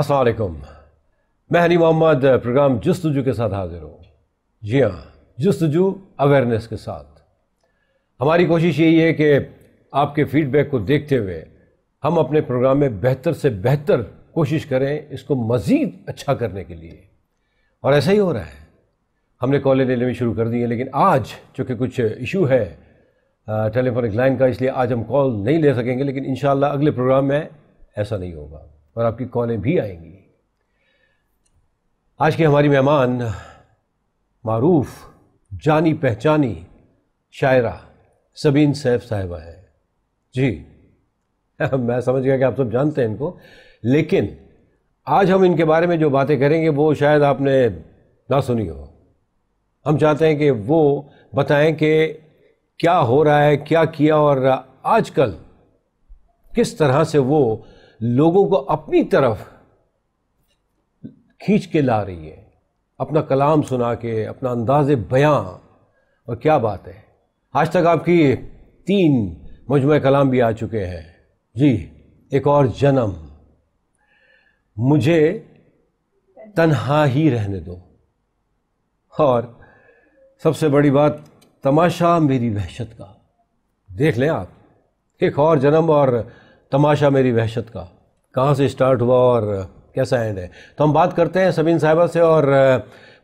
असलकम मैं हनी मोहम्मद प्रोग्राम जस्तजू के साथ हाजिर हूँ जी हाँ जस्तजू अवेयरनेस के साथ हमारी कोशिश यही है कि आपके फीडबैक को देखते हुए हम अपने प्रोग्राम में बेहतर से बेहतर कोशिश करें इसको मज़ीद अच्छा करने के लिए और ऐसा ही हो रहा है हमने कॉलेज लेने में शुरू कर दिए लेकिन आज चूँकि कुछ इशू है टेलीफोनिक लाइन का इसलिए आज हम कॉल नहीं ले सकेंगे लेकिन इन अगले प्रोग्राम में ऐसा नहीं होगा और आपकी कॉलें भी आएंगी आज की हमारी मेहमान मारूफ जानी पहचानी शायरा सबीन सैफ साहिबा है जी मैं समझ गया कि आप सब जानते हैं इनको लेकिन आज हम इनके बारे में जो बातें करेंगे वो शायद आपने ना सुनी हो हम चाहते हैं कि वो बताएं कि क्या हो रहा है क्या किया और आजकल किस तरह से वो लोगों को अपनी तरफ खींच के ला रही है अपना कलाम सुना के अपना अंदाज बयां और क्या बात है आज तक आपकी तीन मजमु कलाम भी आ चुके हैं जी एक और जन्म मुझे तन्हा ही रहने दो और सबसे बड़ी बात तमाशा मेरी वहशत का देख लें आप एक और जन्म और तमाशा मेरी वहशत का कहाँ से स्टार्ट हुआ और कैसा एंड है तो हम बात करते हैं सबीन साहिबा से और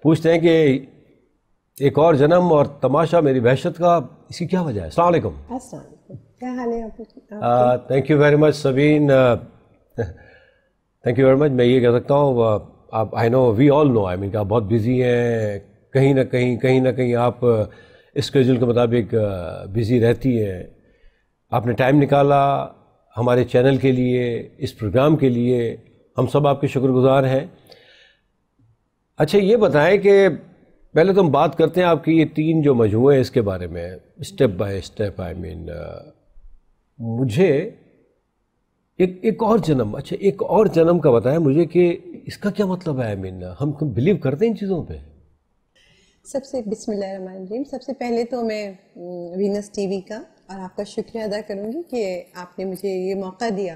पूछते हैं कि एक और जन्म और तमाशा मेरी वहशत का इसकी क्या वजह है अलैक्म thank you very much Sabeen thank you very much मैं ये कह सकता हूँ आप I know we all know I mean आप बहुत बिज़ी हैं कहीं ना कहीं कहीं ना कहीं आप स्केजूल के मुताबिक बिज़ी रहती हैं आपने टाइम निकाला हमारे चैनल के लिए इस प्रोग्राम के लिए हम सब आपके शुक्रगुजार हैं अच्छा ये बताएं कि पहले तो हम बात करते हैं आपकी ये तीन जो मजमू हैं इसके बारे में step by step I mean uh, मुझे एक एक और जन्म अच्छा एक और जन्म का बताया मुझे कि इसका क्या मतलब है आई मीन uh, हम बिलीव करते हैं इन चीज़ों पे सबसे बिस्मिल्लाह सबसे पहले तो मैं वीनस टीवी का और आपका शुक्रिया अदा करूँगी कि आपने मुझे ये मौका दिया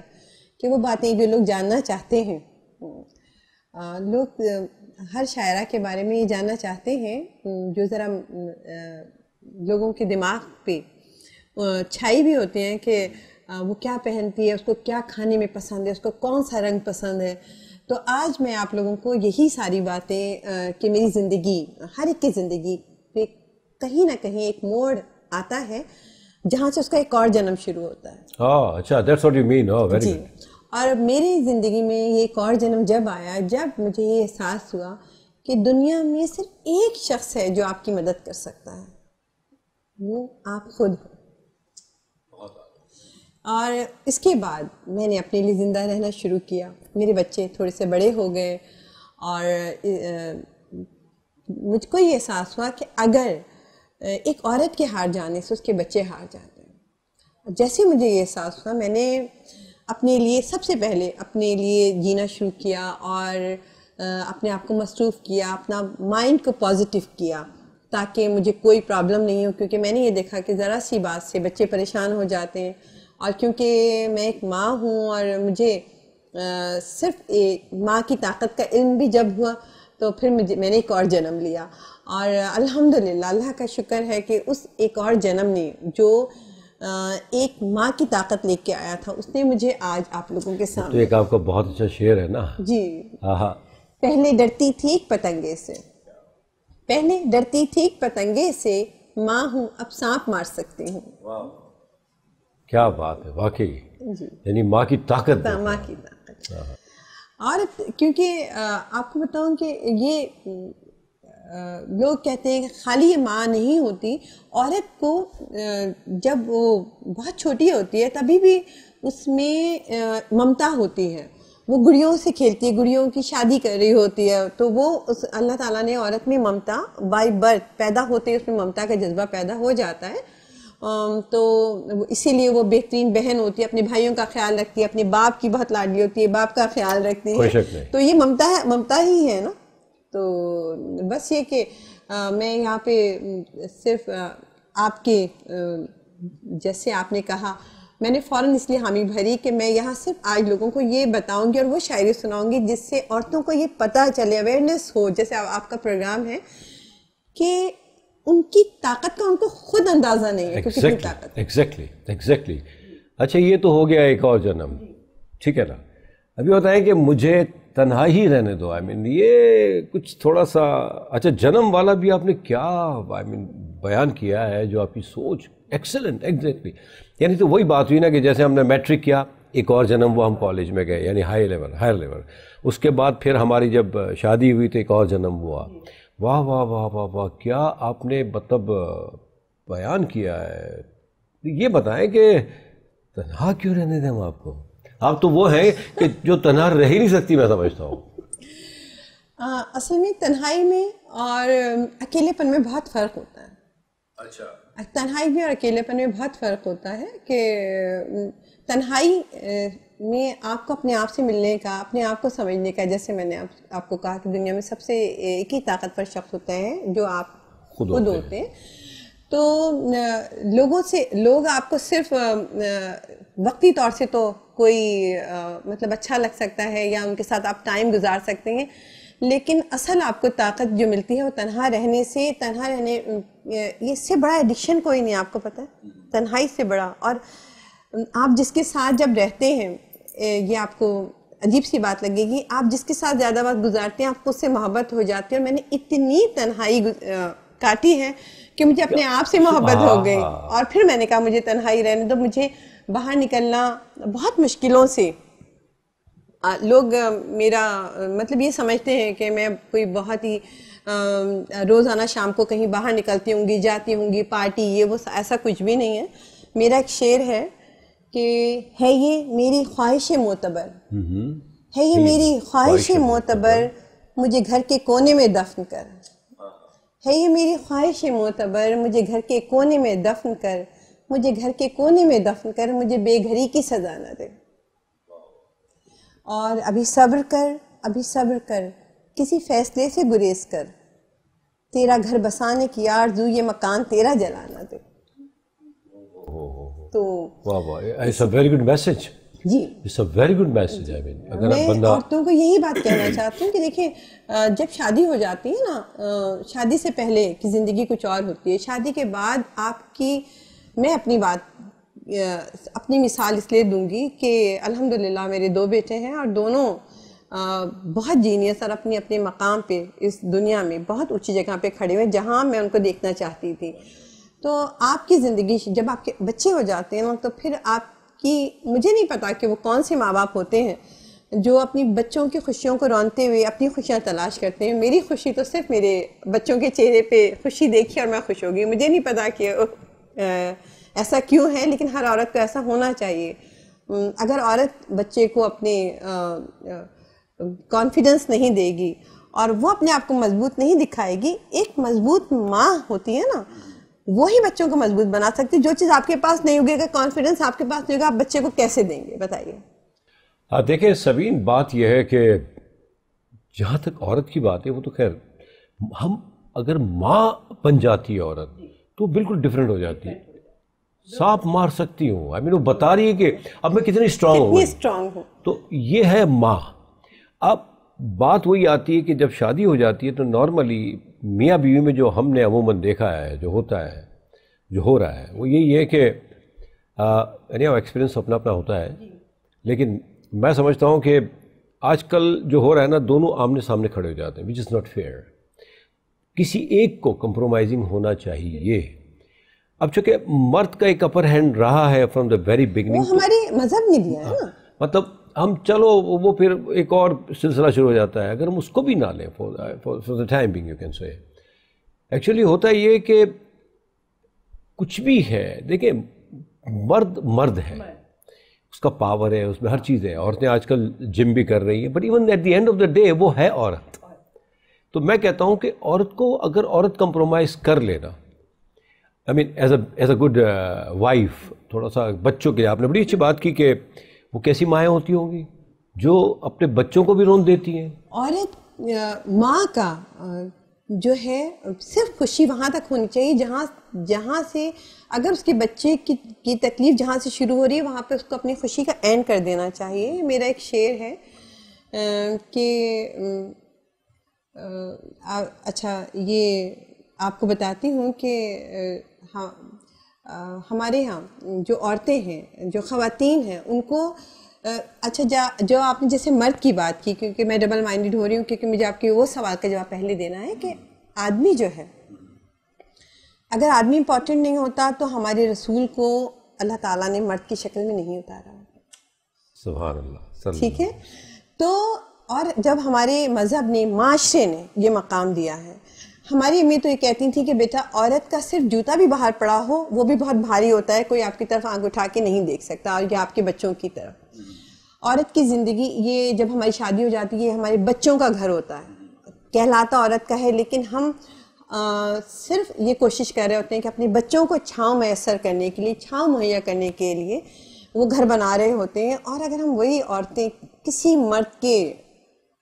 कि वो बातें जो लोग जानना चाहते हैं लोग हर शायरा के बारे में ये जानना चाहते हैं जो ज़रा लोगों के दिमाग पे छाई भी होते हैं कि वो क्या पहनती है उसको क्या खाने में पसंद है उसको कौन सा रंग पसंद है तो आज मैं आप लोगों को यही सारी बातें कि मेरी ज़िंदगी हर एक की ज़िंदगी पे कहीं ना कहीं एक मोड़ आता है जहाँ से उसका एक और जन्म शुरू होता है हाँ, अच्छा, oh, अच्छा that's what you mean very और मेरी ज़िंदगी में ये एक और जन्म जब आया जब मुझे ये एहसास हुआ कि दुनिया में सिर्फ एक शख्स है जो आपकी मदद कर सकता है वो आप खुद हो और इसके बाद मैंने अपने लिए ज़िंदा रहना शुरू किया मेरे बच्चे थोड़े से बड़े हो गए और मुझको ये एहसास हुआ कि अगर एक औरत के हार जाने से उसके बच्चे हार जाते हैं जैसे मुझे ये एहसास हुआ मैंने अपने लिए सबसे पहले अपने लिए जीना शुरू किया और अपने आप को मसरूफ़ किया अपना माइंड को पॉजिटिव किया ताकि मुझे कोई प्रॉब्लम नहीं हो क्योंकि मैंने ये देखा कि ज़रा सी बात से बच्चे परेशान हो जाते हैं और क्योंकि मैं एक माँ हूँ और मुझे आ, सिर्फ एक माँ की ताकत का इल्म भी जब हुआ तो फिर मुझे मैंने एक और जन्म लिया और अल्हम्दुलिल्लाह अल्लाह का शुक्र है कि उस एक और जन्म ने जो एक माँ की ताकत लेके आया था उसने मुझे आज आप लोगों के सामने तो एक आपका बहुत अच्छा शेर है ना जी पहले डरती थी एक पतंगे से पहले डरती थी एक पतंगे से माँ हूँ अब सांप मार सकती हूँ क्या बात है वाकई यानी माँ की ताकत हाँ, माँ की ताकत और क्योंकि आपको बताऊं कि ये लोग कहते हैं खाली माँ नहीं होती औरत को जब वो बहुत छोटी होती है तभी भी उसमें ममता होती है वो गुड़ियों से खेलती है गुड़ियों की शादी कर रही होती है तो वो उस अल्लाह ताला ने औरत में ममता बाय बर्थ पैदा होते उसमें ममता का जज्बा पैदा हो जाता है तो इसीलिए वो बेहतरीन बहन होती है अपने भाइयों का ख्याल रखती है अपने बाप की बहुत लाडली होती है बाप का ख्याल रखती है तो ये ममता है ममता ही है ना तो बस ये कि मैं यहाँ पे सिर्फ आ, आपके आ, जैसे आपने कहा मैंने फ़ौर इसलिए हामी भरी कि मैं यहाँ सिर्फ आज लोगों को ये बताऊंगी और वो शायरी सुनाऊंगी जिससे औरतों को ये पता चले अवेयरनेस हो जैसे आ, आपका प्रोग्राम है कि उनकी ताकत का उनको खुद अंदाज़ा नहीं है exactly, ताकत एग्जैक्टली exactly, एग्जैक्टली exactly. अच्छा ये तो हो गया एक और जन्म ठीक है ना अभी होता है कि मुझे तन्हा ही रहने दो आई I मीन mean, ये कुछ थोड़ा सा अच्छा जन्म वाला भी आपने क्या आई I मीन mean, बयान किया है जो आपकी सोच एक्सेलेंट एग्जैक्टली यानी तो वही बात हुई ना कि जैसे हमने मैट्रिक किया एक और जन्म वो हम कॉलेज में गए यानी हाई लेवल हायर लेवल उसके बाद फिर हमारी जब शादी हुई तो एक और जन्म हुआ वाह वाह वाह वाह वाह क्या आपने मतलब बयान किया है ये बताएं कि तनहा क्यों रहने दें हम आपको आप तो वो हैं कि जो तनहा रह ही नहीं सकती मैं समझता हूँ असल में अच्छा। तन्हाई में और अकेलेपन में बहुत फ़र्क होता है अच्छा तन्हाई में और अकेलेपन में बहुत फ़र्क होता है कि तन्हाई में आपको अपने आप से मिलने का अपने आप को समझने का जैसे मैंने आप, आपको कहा कि दुनिया में सबसे एक ही ताकतवर शख्स होते हैं जो आप खुद, खुद होते हैं तो लोगों से लोग आपको सिर्फ वक्ती तौर से तो कोई आ, मतलब अच्छा लग सकता है या उनके साथ आप टाइम गुजार सकते हैं लेकिन असल आपको ताकत जो मिलती है वो तनहा रहने से तनहा रहने इससे बड़ा एडिक्शन कोई नहीं आपको पता है तन्हाई से बड़ा और आप जिसके साथ जब रहते हैं ये आपको अजीब सी बात लगेगी आप जिसके साथ ज़्यादा वक्त गुजारते हैं आपको उससे मोहब्बत हो जाती है और मैंने इतनी तन्हाई काटी है कि मुझे अपने आप से मोहब्बत हो हाँ, गई हाँ। और फिर मैंने कहा मुझे तन्हाई रहने दो मुझे बाहर निकलना बहुत मुश्किलों से आ, लोग मेरा मतलब ये समझते हैं कि मैं कोई बहुत ही रोज़ाना शाम को कहीं बाहर निकलती होंगी जाती होंगी पार्टी ये वो ऐसा कुछ भी नहीं है मेरा एक शेर है कि है ये मेरी ख्वाहिश मोतबर हम्म। है ये मेरी ख्वाहिश मोतबर मुझे घर के कोने में दफन कर है ये मेरी ख्वाहिश मोतबर मुझे घर के कोने में दफन कर मुझे घर के कोने में दफन कर मुझे बेघरी की सजा ना दे और अभी सब्र कर अभी सब्र कर किसी फैसले से गुरेज कर तेरा घर बसाने की आरजू ये मकान तेरा जलाना दे तो वेरी गुड मैसेज जी it's a very good message I mean अगर मैं बंदा औरतों को यही बात कहना चाहती हूँ कि देखिए जब शादी हो जाती है ना शादी से पहले की ज़िंदगी कुछ और होती है शादी के बाद आपकी मैं अपनी बात अपनी मिसाल इसलिए दूंगी कि अल्हम्दुलिल्लाह मेरे दो बेटे हैं और दोनों बहुत जीनियस और अपने अपने मकाम पे इस दुनिया में बहुत ऊंची जगह पे खड़े हुए जहाँ मैं उनको देखना चाहती थी तो आपकी ज़िंदगी जब आपके बच्चे हो जाते हैं तो फिर आपकी मुझे नहीं पता कि वो कौन से माँ बाप होते हैं जो अपनी बच्चों की खुशियों को रौनते हुए अपनी खुशियाँ तलाश करते हैं मेरी खुशी तो सिर्फ मेरे बच्चों के चेहरे पे खुशी देखी और मैं खुश होगी मुझे नहीं पता कि ऐसा क्यों है लेकिन हर औरत को ऐसा होना चाहिए अगर औरत बच्चे को अपने कॉन्फिडेंस नहीं देगी और वो अपने आप को मजबूत नहीं दिखाएगी एक मजबूत माँ होती है ना वही बच्चों को मजबूत बना सकती है जो चीज़ आपके पास नहीं होगी अगर कॉन्फिडेंस आपके पास नहीं होगा आप बच्चे को कैसे देंगे बताइए हाँ, देखिए सबीन बात यह है कि जहाँ तक औरत की बात है वो तो खैर हम अगर माँ बन जाती है औरत तो बिल्कुल डिफरेंट हो जाती है सांप मार सकती हूँ आई मीन वो बता रही है कि अब मैं कितनी स्ट्रांग हूँ स्ट्रांग हूँ तो ये है माँ अब बात वही आती है कि जब शादी हो जाती है तो नॉर्मली मियाँ बीवी में जो हमने अमूमन देखा है जो होता है जो हो रहा है वो यही है कि यानी एक्सपीरियंस अपना अपना होता है लेकिन मैं समझता हूँ कि आजकल जो हो रहा है ना दोनों आमने सामने खड़े हो जाते हैं विच इज़ नॉट फेयर किसी एक को कंप्रोमाइजिंग होना चाहिए अब चूंकि मर्द का एक अपर हैंड रहा है फ्रॉम द वेरी बिगनिंग मजहब ने दिया है हाँ, ना मतलब हम चलो वो फिर एक और सिलसिला शुरू हो जाता है अगर हम उसको भी ना लें for the time being you can say actually होता ये कि कुछ भी है देखिए मर्द मर्द है उसका पावर है उसमें हर चीज़ है औरतें आजकल जिम भी कर रही हैं but even at the end of the day वो है औरत तो मैं कहता हूँ कि औरत को अगर औरत कंप्रोमाइज़ कर लेना I mean as as a good wife थोड़ा सा बच्चों के लिए आपने बड़ी अच्छी बात की कि वो कैसी माएँ होती होंगी जो अपने बच्चों को भी रोन देती हैं औरत माँ का जो है सिर्फ खुशी वहाँ तक होनी चाहिए जहाँ जहाँ से अगर उसके बच्चे की, की तकलीफ़ जहाँ से शुरू हो रही है वहाँ पे उसको अपनी खुशी का एंड कर देना चाहिए मेरा एक शेर है कि आ, अच्छा ये आपको बताती हूँ कि हाँ हमारे यहाँ जो औरतें हैं जो खातन हैं उनको अच्छा जा जो आपने जैसे मर्द की बात की क्योंकि मैं डबल माइंडेड हो रही हूँ क्योंकि मुझे आपके वो सवाल का जवाब पहले देना है कि आदमी जो है अगर आदमी इम्पोर्टेंट नहीं होता तो हमारे रसूल को अल्लाह ताला ने मर्द की शक्ल में नहीं उतारा ठीक है तो और जब हमारे मज़हब ने माशरे ने ये मकाम दिया है हमारी अम्मी तो ये कहती थी कि बेटा औरत का सिर्फ जूता भी बाहर पड़ा हो वो भी बहुत भारी होता है कोई आपकी तरफ आंख उठा के नहीं देख सकता और ये आपके बच्चों की तरफ औरत की ज़िंदगी ये जब हमारी शादी हो जाती है हमारे बच्चों का घर होता है कहलाता औरत का है लेकिन हम आ, सिर्फ ये कोशिश कर रहे होते हैं कि अपने बच्चों को छाँव मैसर करने के लिए छाँव मुहैया करने के लिए वो घर बना रहे होते हैं और अगर हम वही औरतें किसी मर्द के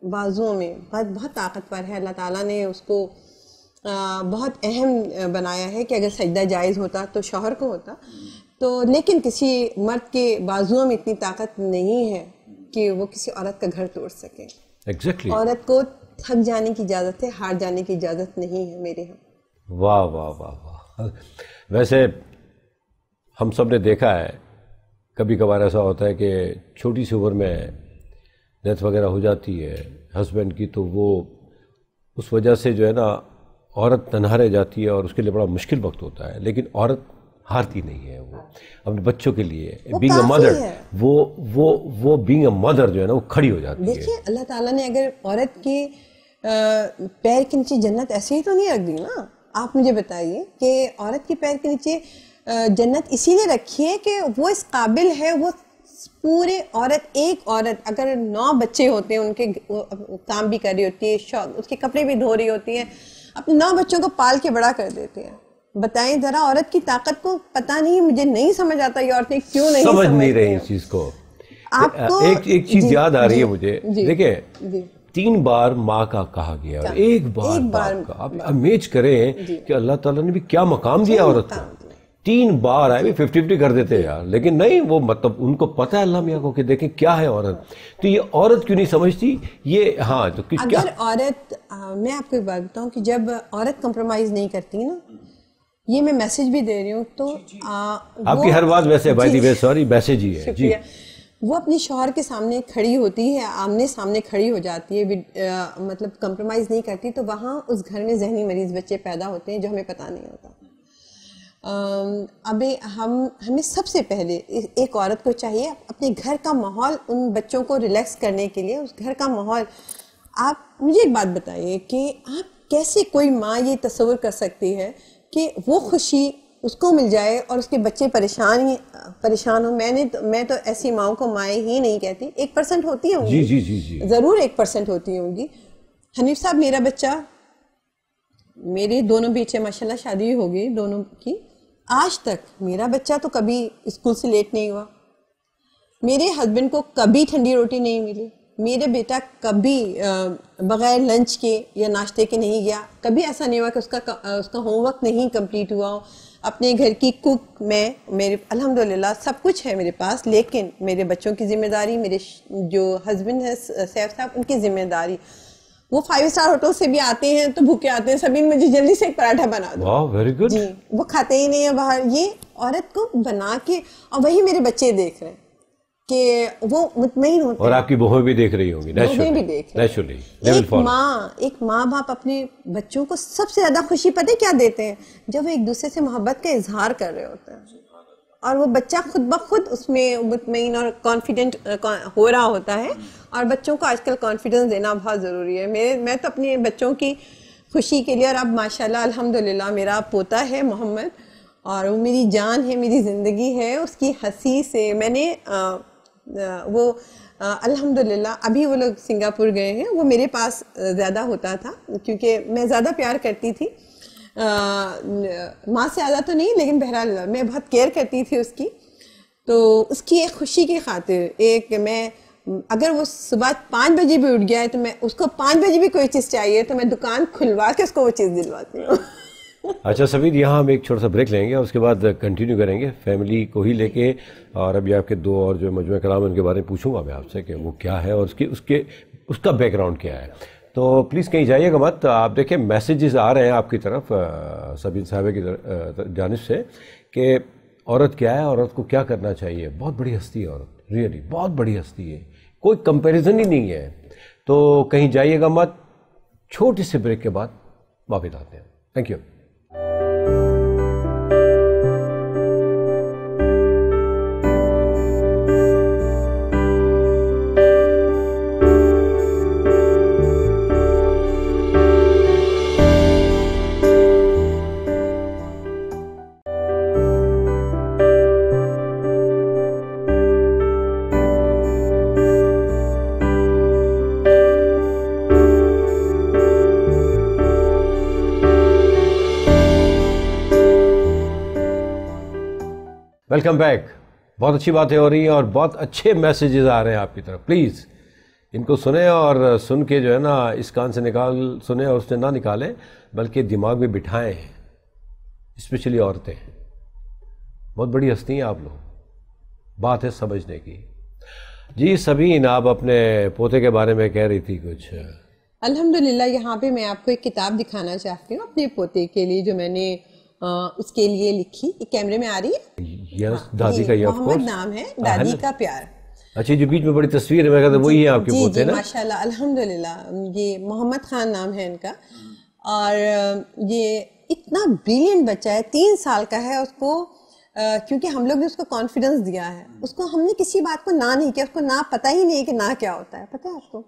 बाजुओं में बहुत बहुत ताकतवर है अल्लाह ताला ने उसको आ, बहुत अहम बनाया है कि अगर सजदा जायज़ होता तो शोहर को होता तो लेकिन किसी मर्द के बाजुओं में इतनी ताकत नहीं है कि वो किसी औरत का घर तोड़ सके exactly. औरत को थक जाने की इजाज़त है हार जाने की इजाज़त नहीं है मेरे यहाँ वाह वाह वाह वाह वैसे हम सब ने देखा है कभी कभार ऐसा होता है कि छोटी सी उम्र में डेथ वगैरह हो जाती है हस्बैंड की तो वो उस वजह से जो है ना औरत तनहा रह जाती है और उसके लिए बड़ा मुश्किल वक्त होता है लेकिन औरत हारती नहीं है वो अपने बच्चों के लिए बींग अ मदर वो वो वो बींग अ मदर जो है ना वो खड़ी हो जाती है देखिए अल्लाह ताला ने अगर औरत के पैर के नीचे जन्नत ऐसे ही तो नहीं रख दी ना आप मुझे बताइए कि औरत के पैर के नीचे जन्नत इसीलिए रखी है कि वो इस काबिल है वो पूरे औरत एक औरत अगर नौ बच्चे होते हैं उनके काम भी कर रही होती है शौक उसके कपड़े भी धो रही होती है अपने नौ बच्चों को पाल के बड़ा कर देती है बताएं जरा औरत की ताकत को पता नहीं मुझे नहीं समझ आता ये औरतें क्यों नहीं समझ नहीं रही इस चीज को एक एक चीज याद आ रही है मुझे देखिए तीन बार माँ का कहा गया और एक बार, एक बार, बार का आप अमेज करें कि अल्लाह ताला ने भी क्या मकाम दिया औरत को तीन बार आए भी फिफ्टी फिफ्टी कर देते हैं यार लेकिन नहीं वो मतलब उनको पता है अल्लाह को कि देखें क्या है औरत तो ये औरत क्यों नहीं समझती ये हाँ तो किस अगर क्या? औरत आ, मैं आपको एक बात बताऊँ कि जब औरत कंप्रोमाइज़ नहीं करती ना ये मैं मैसेज भी दे रही हूँ तो आपकी हर बात वैसे भाई सॉरी मैसेज ही है जी वो अपने शोहर के सामने खड़ी होती है आमने सामने खड़ी हो जाती है आ, मतलब कंप्रोमाइज़ नहीं करती तो वहाँ उस घर में जहनी मरीज़ बच्चे पैदा होते हैं जो हमें पता नहीं होता अभी हम हमें सबसे पहले एक औरत को चाहिए अपने घर का माहौल उन बच्चों को रिलैक्स करने के लिए उस घर का माहौल आप मुझे एक बात बताइए कि आप कैसे कोई माँ ये तस्वर कर सकती है कि वो खुशी उसको मिल जाए और उसके बच्चे परेशान ही परेशान हो मैंने तो, मैं तो ऐसी माओ को माएँ ही नहीं कहती एक परसेंट होती होंगी जी जी जी जी ज़रूर एक परसेंट होती होंगी हनीफ साहब मेरा बच्चा मेरे दोनों बेटे माशाल्लाह शादी हो गई दोनों की आज तक मेरा बच्चा तो कभी स्कूल से लेट नहीं हुआ मेरे हस्बैंड को कभी ठंडी रोटी नहीं मिली मेरे बेटा कभी बगैर लंच के या नाश्ते के नहीं गया कभी ऐसा नहीं हुआ कि उसका उसका होमवर्क नहीं कंप्लीट हुआ हो अपने घर की कुक मैं मेरे अल्हम्दुलिल्लाह सब कुछ है मेरे पास लेकिन मेरे बच्चों की जिम्मेदारी मेरे जो हस्बैंड है सैफ साहब उनकी जिम्मेदारी वो फाइव स्टार होटल से भी आते हैं तो भूखे आते हैं सभी मुझे जल्दी से एक पराठा बना दो वेरी गुड जी वो खाते ही नहीं है बाहर ये औरत को बना के और वही मेरे बच्चे देख रहे हैं कि वो मुतमिन होते और आपकी बहुएं भी देख रही होगी भी देख रही एक माँ एक माँ बाप अपने बच्चों को सबसे ज्यादा खुशी पता क्या देते हैं जब वो एक दूसरे से मोहब्बत का इजहार कर रहे होते हैं और वो बच्चा खुद ब खुद उसमें मुतमिन और कॉन्फिडेंट हो रहा होता है और बच्चों को आजकल कॉन्फिडेंस देना बहुत ज़रूरी है मेरे मैं तो अपने बच्चों की खुशी के लिए और अब माशाल्लाह अल्हम्दुलिल्लाह मेरा पोता है मोहम्मद और वो मेरी जान है मेरी ज़िंदगी है उसकी हंसी से मैंने आ, आ, वो अल्हम्दुलिल्लाह अभी वो लोग सिंगापुर गए हैं वो मेरे पास ज़्यादा होता था क्योंकि मैं ज़्यादा प्यार करती थी माँ से आदा तो नहीं लेकिन बहरहाल मैं बहुत केयर करती थी उसकी तो उसकी एक खुशी की खातिर एक मैं अगर वो सुबह पाँच बजे भी उठ गया है तो मैं उसको पाँच बजे भी कोई चीज़ चाहिए तो मैं दुकान खुलवा के उसको वो चीज़ दिलवाती हूँ अच्छा सभी यहाँ हम एक छोटा सा ब्रेक लेंगे और उसके बाद कंटिन्यू करेंगे फैमिली को ही लेके और अभी आपके दो और जो मजमू कलाम उनके बारे में पूछूंगा मैं आपसे कि वो क्या है और उसकी उसके उसका बैकग्राउंड क्या है तो प्लीज़ कहीं जाइएगा मत आप देखिए मैसेजेस आ रहे हैं आपकी तरफ सभी साहबे की जानब से कि औरत क्या है औरत को क्या करना चाहिए बहुत बड़ी हस्ती है औरत रियली बहुत बड़ी हस्ती है कोई कंपैरिजन ही नहीं है तो कहीं जाइएगा मत छोटे से ब्रेक के बाद वापस आते हैं थैंक यू वेलकम बैक बहुत अच्छी बातें हो रही हैं और बहुत अच्छे मैसेजेस आ रहे हैं आपकी तरफ प्लीज़ इनको सुने और सुन के जो है ना इस कान से निकाल सुने और उससे ना निकालें बल्कि दिमाग में बिठाएं स्पेशली औरतें बहुत बड़ी हस्ती हैं आप लोग बात है समझने की जी सभी आप अपने पोते के बारे में कह रही थी कुछ अल्हम्दुलिल्लाह यहाँ पे मैं आपको एक किताब दिखाना चाहती हूँ अपने पोते के लिए जो मैंने उसके लिए लिखी कैमरे में आ रही है यस हाँ, दादी का मोहम्मद नाम है हाँ, दादी का प्यार अच्छा जो बीच में बड़ी तस्वीर है मैं वही है आपके पोते ना माशाल्लाह अल्हम्दुलिल्लाह ये मोहम्मद खान नाम है इनका और ये इतना ब्रिलियंट बच्चा है तीन साल का है उसको क्योंकि हम लोग ने उसको कॉन्फिडेंस दिया है उसको हमने किसी बात को ना नहीं किया उसको ना पता ही नहीं है कि ना क्या होता है पता है आपको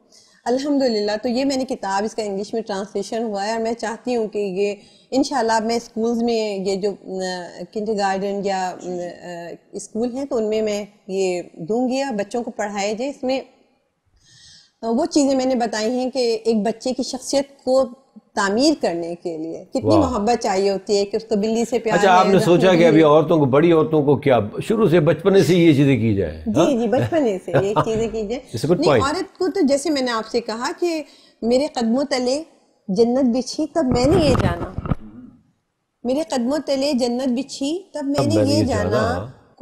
अल्हम्दुलिल्लाह तो ये मैंने किताब इसका इंग्लिश में ट्रांसलेशन हुआ है और मैं चाहती हूँ कि ये इन मैं स्कूल्स में ये जो किंडर गार्डन या स्कूल हैं तो उनमें मैं ये दूँगी या बच्चों को पढ़ाया जाए इसमें वो चीज़ें मैंने बताई हैं कि एक बच्चे की शख्सियत को तामीर करने के लिए कितनी मोहब्बत चाहिए होती है कि उसको बिल्ली से प्यार अच्छा आपने सोचा कि अभी औरतों को बड़ी औरतों को क्या शुरू से बचपने से ये चीज़ें की जाए जी हाँ? जी बचपने से ये चीज़ें की जाए औरत को तो जैसे मैंने आपसे कहा कि मेरे कदमों तले जन्नत बिछी तब मैंने ये जाना मेरे कदमों तले जन्नत बिछी तब मैंने ये जाना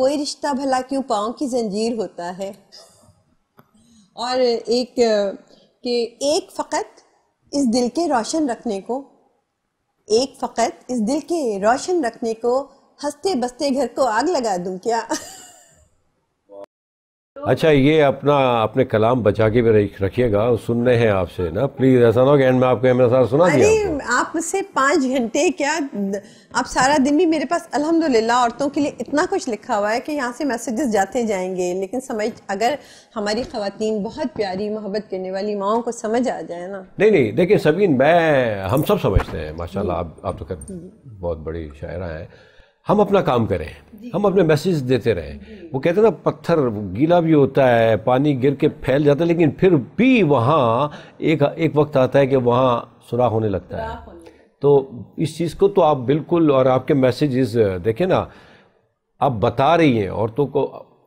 कोई रिश्ता भला क्यों पाओ की जंजीर होता है और एक कि एक फ़कत इस दिल के रोशन रखने को एक फ़कत इस दिल के रोशन रखने को हंसते बसते घर को आग लगा दूं क्या अच्छा ये अपना अपने कलाम बचा के भी रखिएगा सुनने हैं आपसे ना प्लीज़ ऐसा ना एंड में आपको सुना अरे आप मुझसे पाँच घंटे क्या आप सारा दिन भी मेरे पास अल्हम्दुलिल्लाह औरतों के लिए इतना कुछ लिखा हुआ है कि यहाँ से मैसेजेस जाते जाएंगे लेकिन समझ अगर हमारी खातन बहुत प्यारी मोहब्बत करने वाली माओ को समझ आ जाए ना नहीं नहीं देखिए सबीन मैं हम सब समझते हैं माशा आप आप तो बहुत बड़ी शायरा हैं हम अपना काम करें हम अपने मैसेज देते रहें वो कहते हैं ना पत्थर गीला भी होता है पानी गिर के फैल जाता है लेकिन फिर भी वहाँ एक एक वक्त आता है कि वहाँ सुराख होने लगता है तो इस चीज़ को तो आप बिल्कुल और आपके मैसेजेस देखें ना आप बता रही हैं औरतों को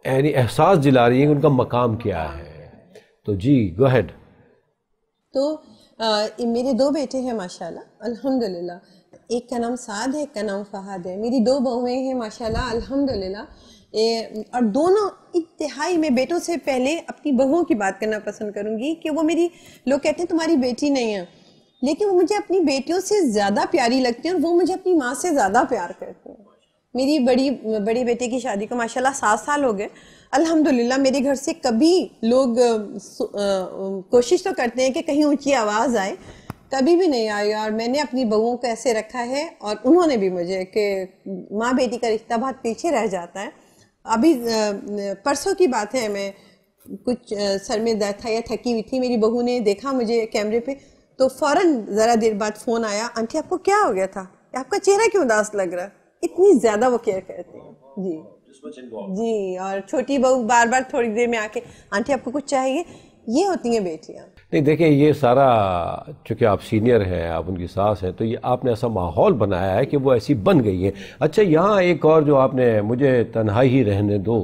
यानी एहसास दिला रही हैं कि उनका मकाम क्या है तो जी गो हैड तो आ, मेरे दो बेटे हैं माशाल्लाह अल्हम्दुलिल्लाह एक का नाम साद है एक का नाम फहद है मेरी दो बहुएँ हैं माशाल्लाह अल्हम्दुलिल्लाह ये और दोनों इतहाई में बेटों से पहले अपनी बहुओं की बात करना पसंद करूँगी कि वो मेरी लोग कहते हैं तुम्हारी बेटी नहीं है लेकिन वो मुझे अपनी बेटियों से ज़्यादा प्यारी लगती हैं और वो मुझे अपनी माँ से ज़्यादा प्यार करती हैं मेरी बड़ी बड़े बेटे की शादी को माशाल्लाह सात साल हो गए अल्हम्दुलिल्लाह मेरे घर से कभी लोग कोशिश तो करते हैं कि कहीं ऊंची आवाज़ आए कभी भी नहीं आई और मैंने अपनी बहुओं को ऐसे रखा है और उन्होंने भी मुझे कि माँ बेटी का रिश्ता बहुत पीछे रह जाता है अभी परसों की बात है मैं कुछ सर में दर्द था या थकी हुई थी मेरी बहू ने देखा मुझे कैमरे पे तो फौरन ज़रा देर बाद फ़ोन आया आंटी आपको क्या हो गया था आपका चेहरा क्यों उदास लग रहा है इतनी ज़्यादा वो केयर करते हैं जी जी और छोटी बहू बार बार थोड़ी देर में आके आंटी आपको कुछ चाहिए ये होती हैं बेटियाँ नहीं देखिए ये सारा चूँकि आप सीनियर हैं आप उनकी सास हैं तो ये आपने ऐसा माहौल बनाया है कि वो ऐसी बन गई हैं अच्छा यहाँ एक और जो आपने मुझे तन्हाई ही रहने दो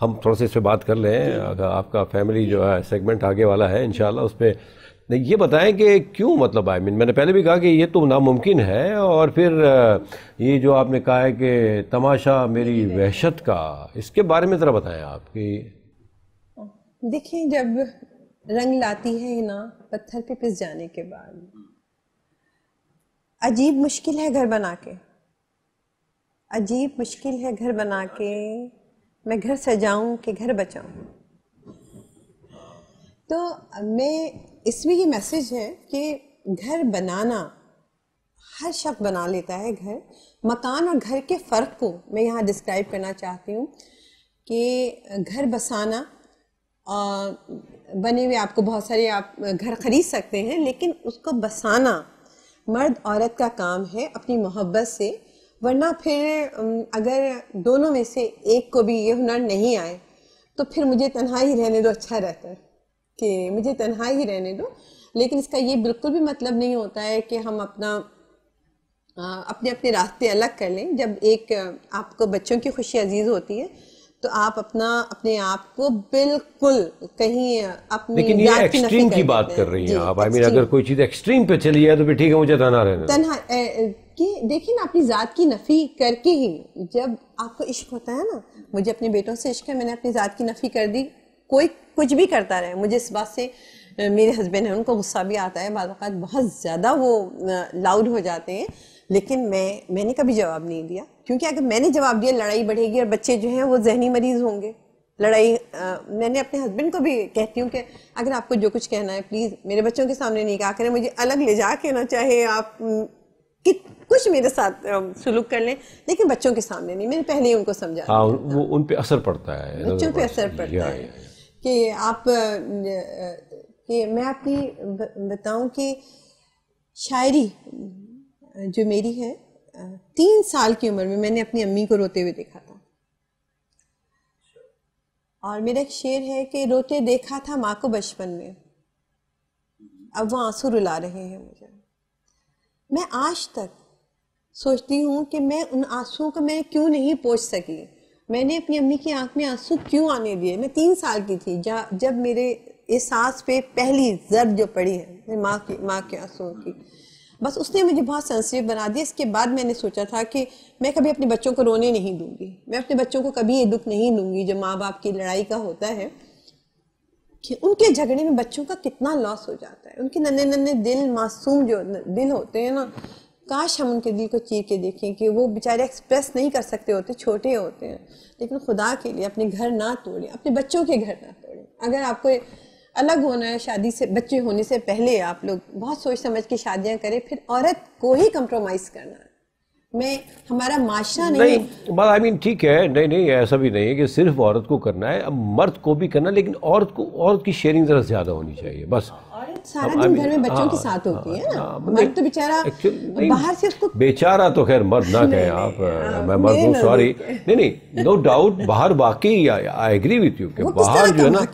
हम थोड़ा सा इस पर बात कर लें अगर आपका फैमिली जो है सेगमेंट आगे वाला है इन उस पर नहीं ये बताएं कि क्यों मतलब आई I मीन mean, मैंने पहले भी कहा कि ये तो नामुमकिन है और फिर ये जो आपने कहा है कि तमाशा मेरी वहशत का इसके बारे में ज़रा बताएं आप कि देखिए जब रंग लाती है ना पत्थर पे पिस जाने के बाद अजीब मुश्किल है घर बना के अजीब मुश्किल है घर बना के मैं घर सजाऊं कि घर बचाऊं तो मैं इसमें ये मैसेज है कि घर बनाना हर शख्स बना लेता है घर मकान और घर के फ़र्क को मैं यहाँ डिस्क्राइब करना चाहती हूँ कि घर बसाना बने हुए आपको बहुत सारे आप घर खरीद सकते हैं लेकिन उसको बसाना मर्द औरत का काम है अपनी मोहब्बत से वरना फिर अगर दोनों में से एक को भी ये हुनर नहीं आए तो फिर मुझे तन्हा ही रहने दो अच्छा रहता है कि मुझे तन्हा ही रहने दो लेकिन इसका ये बिल्कुल भी मतलब नहीं होता है कि हम अपना अपने अपने रास्ते अलग कर लें जब एक आपको बच्चों की खुशी अजीज़ होती है तो आप अपना अपने आप को बिल्कुल कहीं अपने लेकिन ये एक्सट्रीम की, बात कर रही हैं आप आई मीन अगर कोई चीज एक्सट्रीम पे चली है तो भी ठीक है मुझे तना रहना तना कि देखिए ना अपनी ज़ात की नफ़ी करके ही जब आपको इश्क होता है ना मुझे अपने बेटों से इश्क है मैंने अपनी ज़ात की नफ़ी कर दी कोई कुछ भी करता रहे मुझे इस बात से मेरे हस्बैंड हैं उनको गुस्सा भी आता है बात बहुत ज़्यादा वो लाउड हो जाते हैं लेकिन मैं मैंने कभी जवाब नहीं दिया क्योंकि अगर मैंने जवाब दिया लड़ाई बढ़ेगी और बच्चे जो हैं वो जहनी मरीज होंगे लड़ाई आ, मैंने अपने हस्बैंड को भी कहती हूँ कि अगर आपको जो कुछ कहना है प्लीज़ मेरे बच्चों के सामने नहीं कहा करें मुझे अलग ले जा के ना चाहे आप कि कुछ मेरे साथ सुलूक कर लें लेकिन बच्चों के सामने नहीं मैंने पहले ही उनको समझा हाँ वो उन पे असर पड़ता है बच्चों पे असर पड़ता है कि आप कि मैं आपकी बताऊं कि शायरी जो मेरी है तीन साल की उम्र में मैंने अपनी अम्मी को रोते हुए देखा था और मेरा एक शेर है कि रोते देखा था माँ को बचपन में अब वो आंसू रुला रहे हैं मुझे मैं आज तक सोचती हूँ कि मैं उन आंसुओं को मैं क्यों नहीं पोछ सकी मैंने अपनी अम्मी की आंख में आंसू क्यों आने दिए मैं तीन साल की थी जब मेरे इस सांस पे पहली जरब जो पड़ी है माँ की माँ के आंसुओं की बस उसने मुझे बहुत सेंसिटिव बना दिया इसके बाद मैंने सोचा था कि मैं कभी अपने बच्चों को रोने नहीं दूंगी मैं अपने बच्चों को कभी ये दुख नहीं दूंगी जो माँ बाप की लड़ाई का होता है कि उनके झगड़े में बच्चों का कितना लॉस हो जाता है उनके नन्हे नन्हे दिल मासूम जो दिल होते हैं ना काश हम उनके दिल को चीर के देखें कि वो बेचारे एक्सप्रेस नहीं कर सकते होते छोटे होते हैं लेकिन खुदा के लिए अपने घर ना तोड़ें अपने बच्चों के घर ना तोड़ें अगर आपको अलग होना है शादी से बच्चे होने से पहले आप लोग बहुत सोच समझ के शादियां करें फिर औरत को ही कंप्रोमाइज करना मैं में हमारा माशा नहीं, नहीं आई मीन ठीक है नहीं नहीं ऐसा भी नहीं है कि सिर्फ औरत को करना है अब मर्द को भी करना लेकिन औरत को औरत की शेयरिंग जरा ज्यादा होनी चाहिए बस सारा दिन घर में बच्चों के हाँ, साथ होती हाँ, है ना हाँ, मर्द तो बेचारा बाहर से उसको बेचारा तो खैर मर्द ना कहें आप मैं मर्द हूँ सॉरी नहीं नहीं नो डाउट बाहर वाकई आई एग्री विथ यू बाहर जो है ना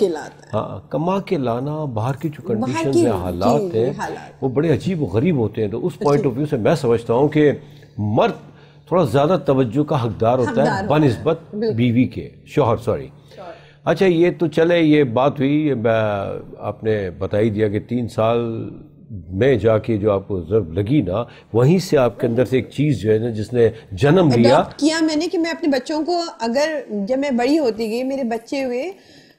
हाँ कमा के लाना बाहर की जो कंडीशन है हालात हैं वो बड़े अजीब गरीब होते हैं तो उस पॉइंट ऑफ व्यू से मैं समझता हूँ कि मर्द थोड़ा ज़्यादा तवज्जो का हकदार होता है बनस्बत बीवी के शोहर सॉरी अच्छा ये तो चले ये बात हुई आपने बता ही दिया कि तीन साल में जाके जो आपको जरूर लगी ना वहीं से आपके अंदर से एक चीज़ जो है ना जिसने जन्म लिया किया मैंने कि मैं अपने बच्चों को अगर जब मैं बड़ी होती गई मेरे बच्चे हुए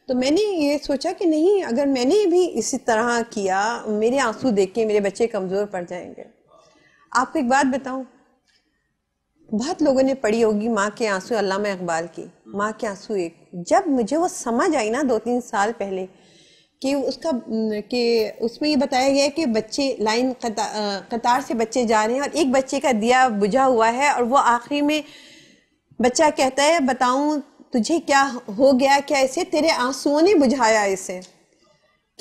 तो मैंने ये सोचा कि नहीं अगर मैंने भी इसी तरह किया मेरे आंसू देख के मेरे बच्चे कमज़ोर पड़ जाएंगे आपको एक बात बताऊं बहुत लोगों ने पढ़ी होगी माँ के आंसू अल्लामा इकबाल की माँ के आंसू एक जब मुझे वो समझ आई ना दो तीन साल पहले कि उसका कि उसमें ये बताया गया है कि बच्चे लाइन कता, कतार से बच्चे जा रहे हैं और एक बच्चे का दिया बुझा हुआ है और वो आखिरी में बच्चा कहता है बताऊं तुझे क्या हो गया क्या इसे तेरे आंसुओं ने बुझाया इसे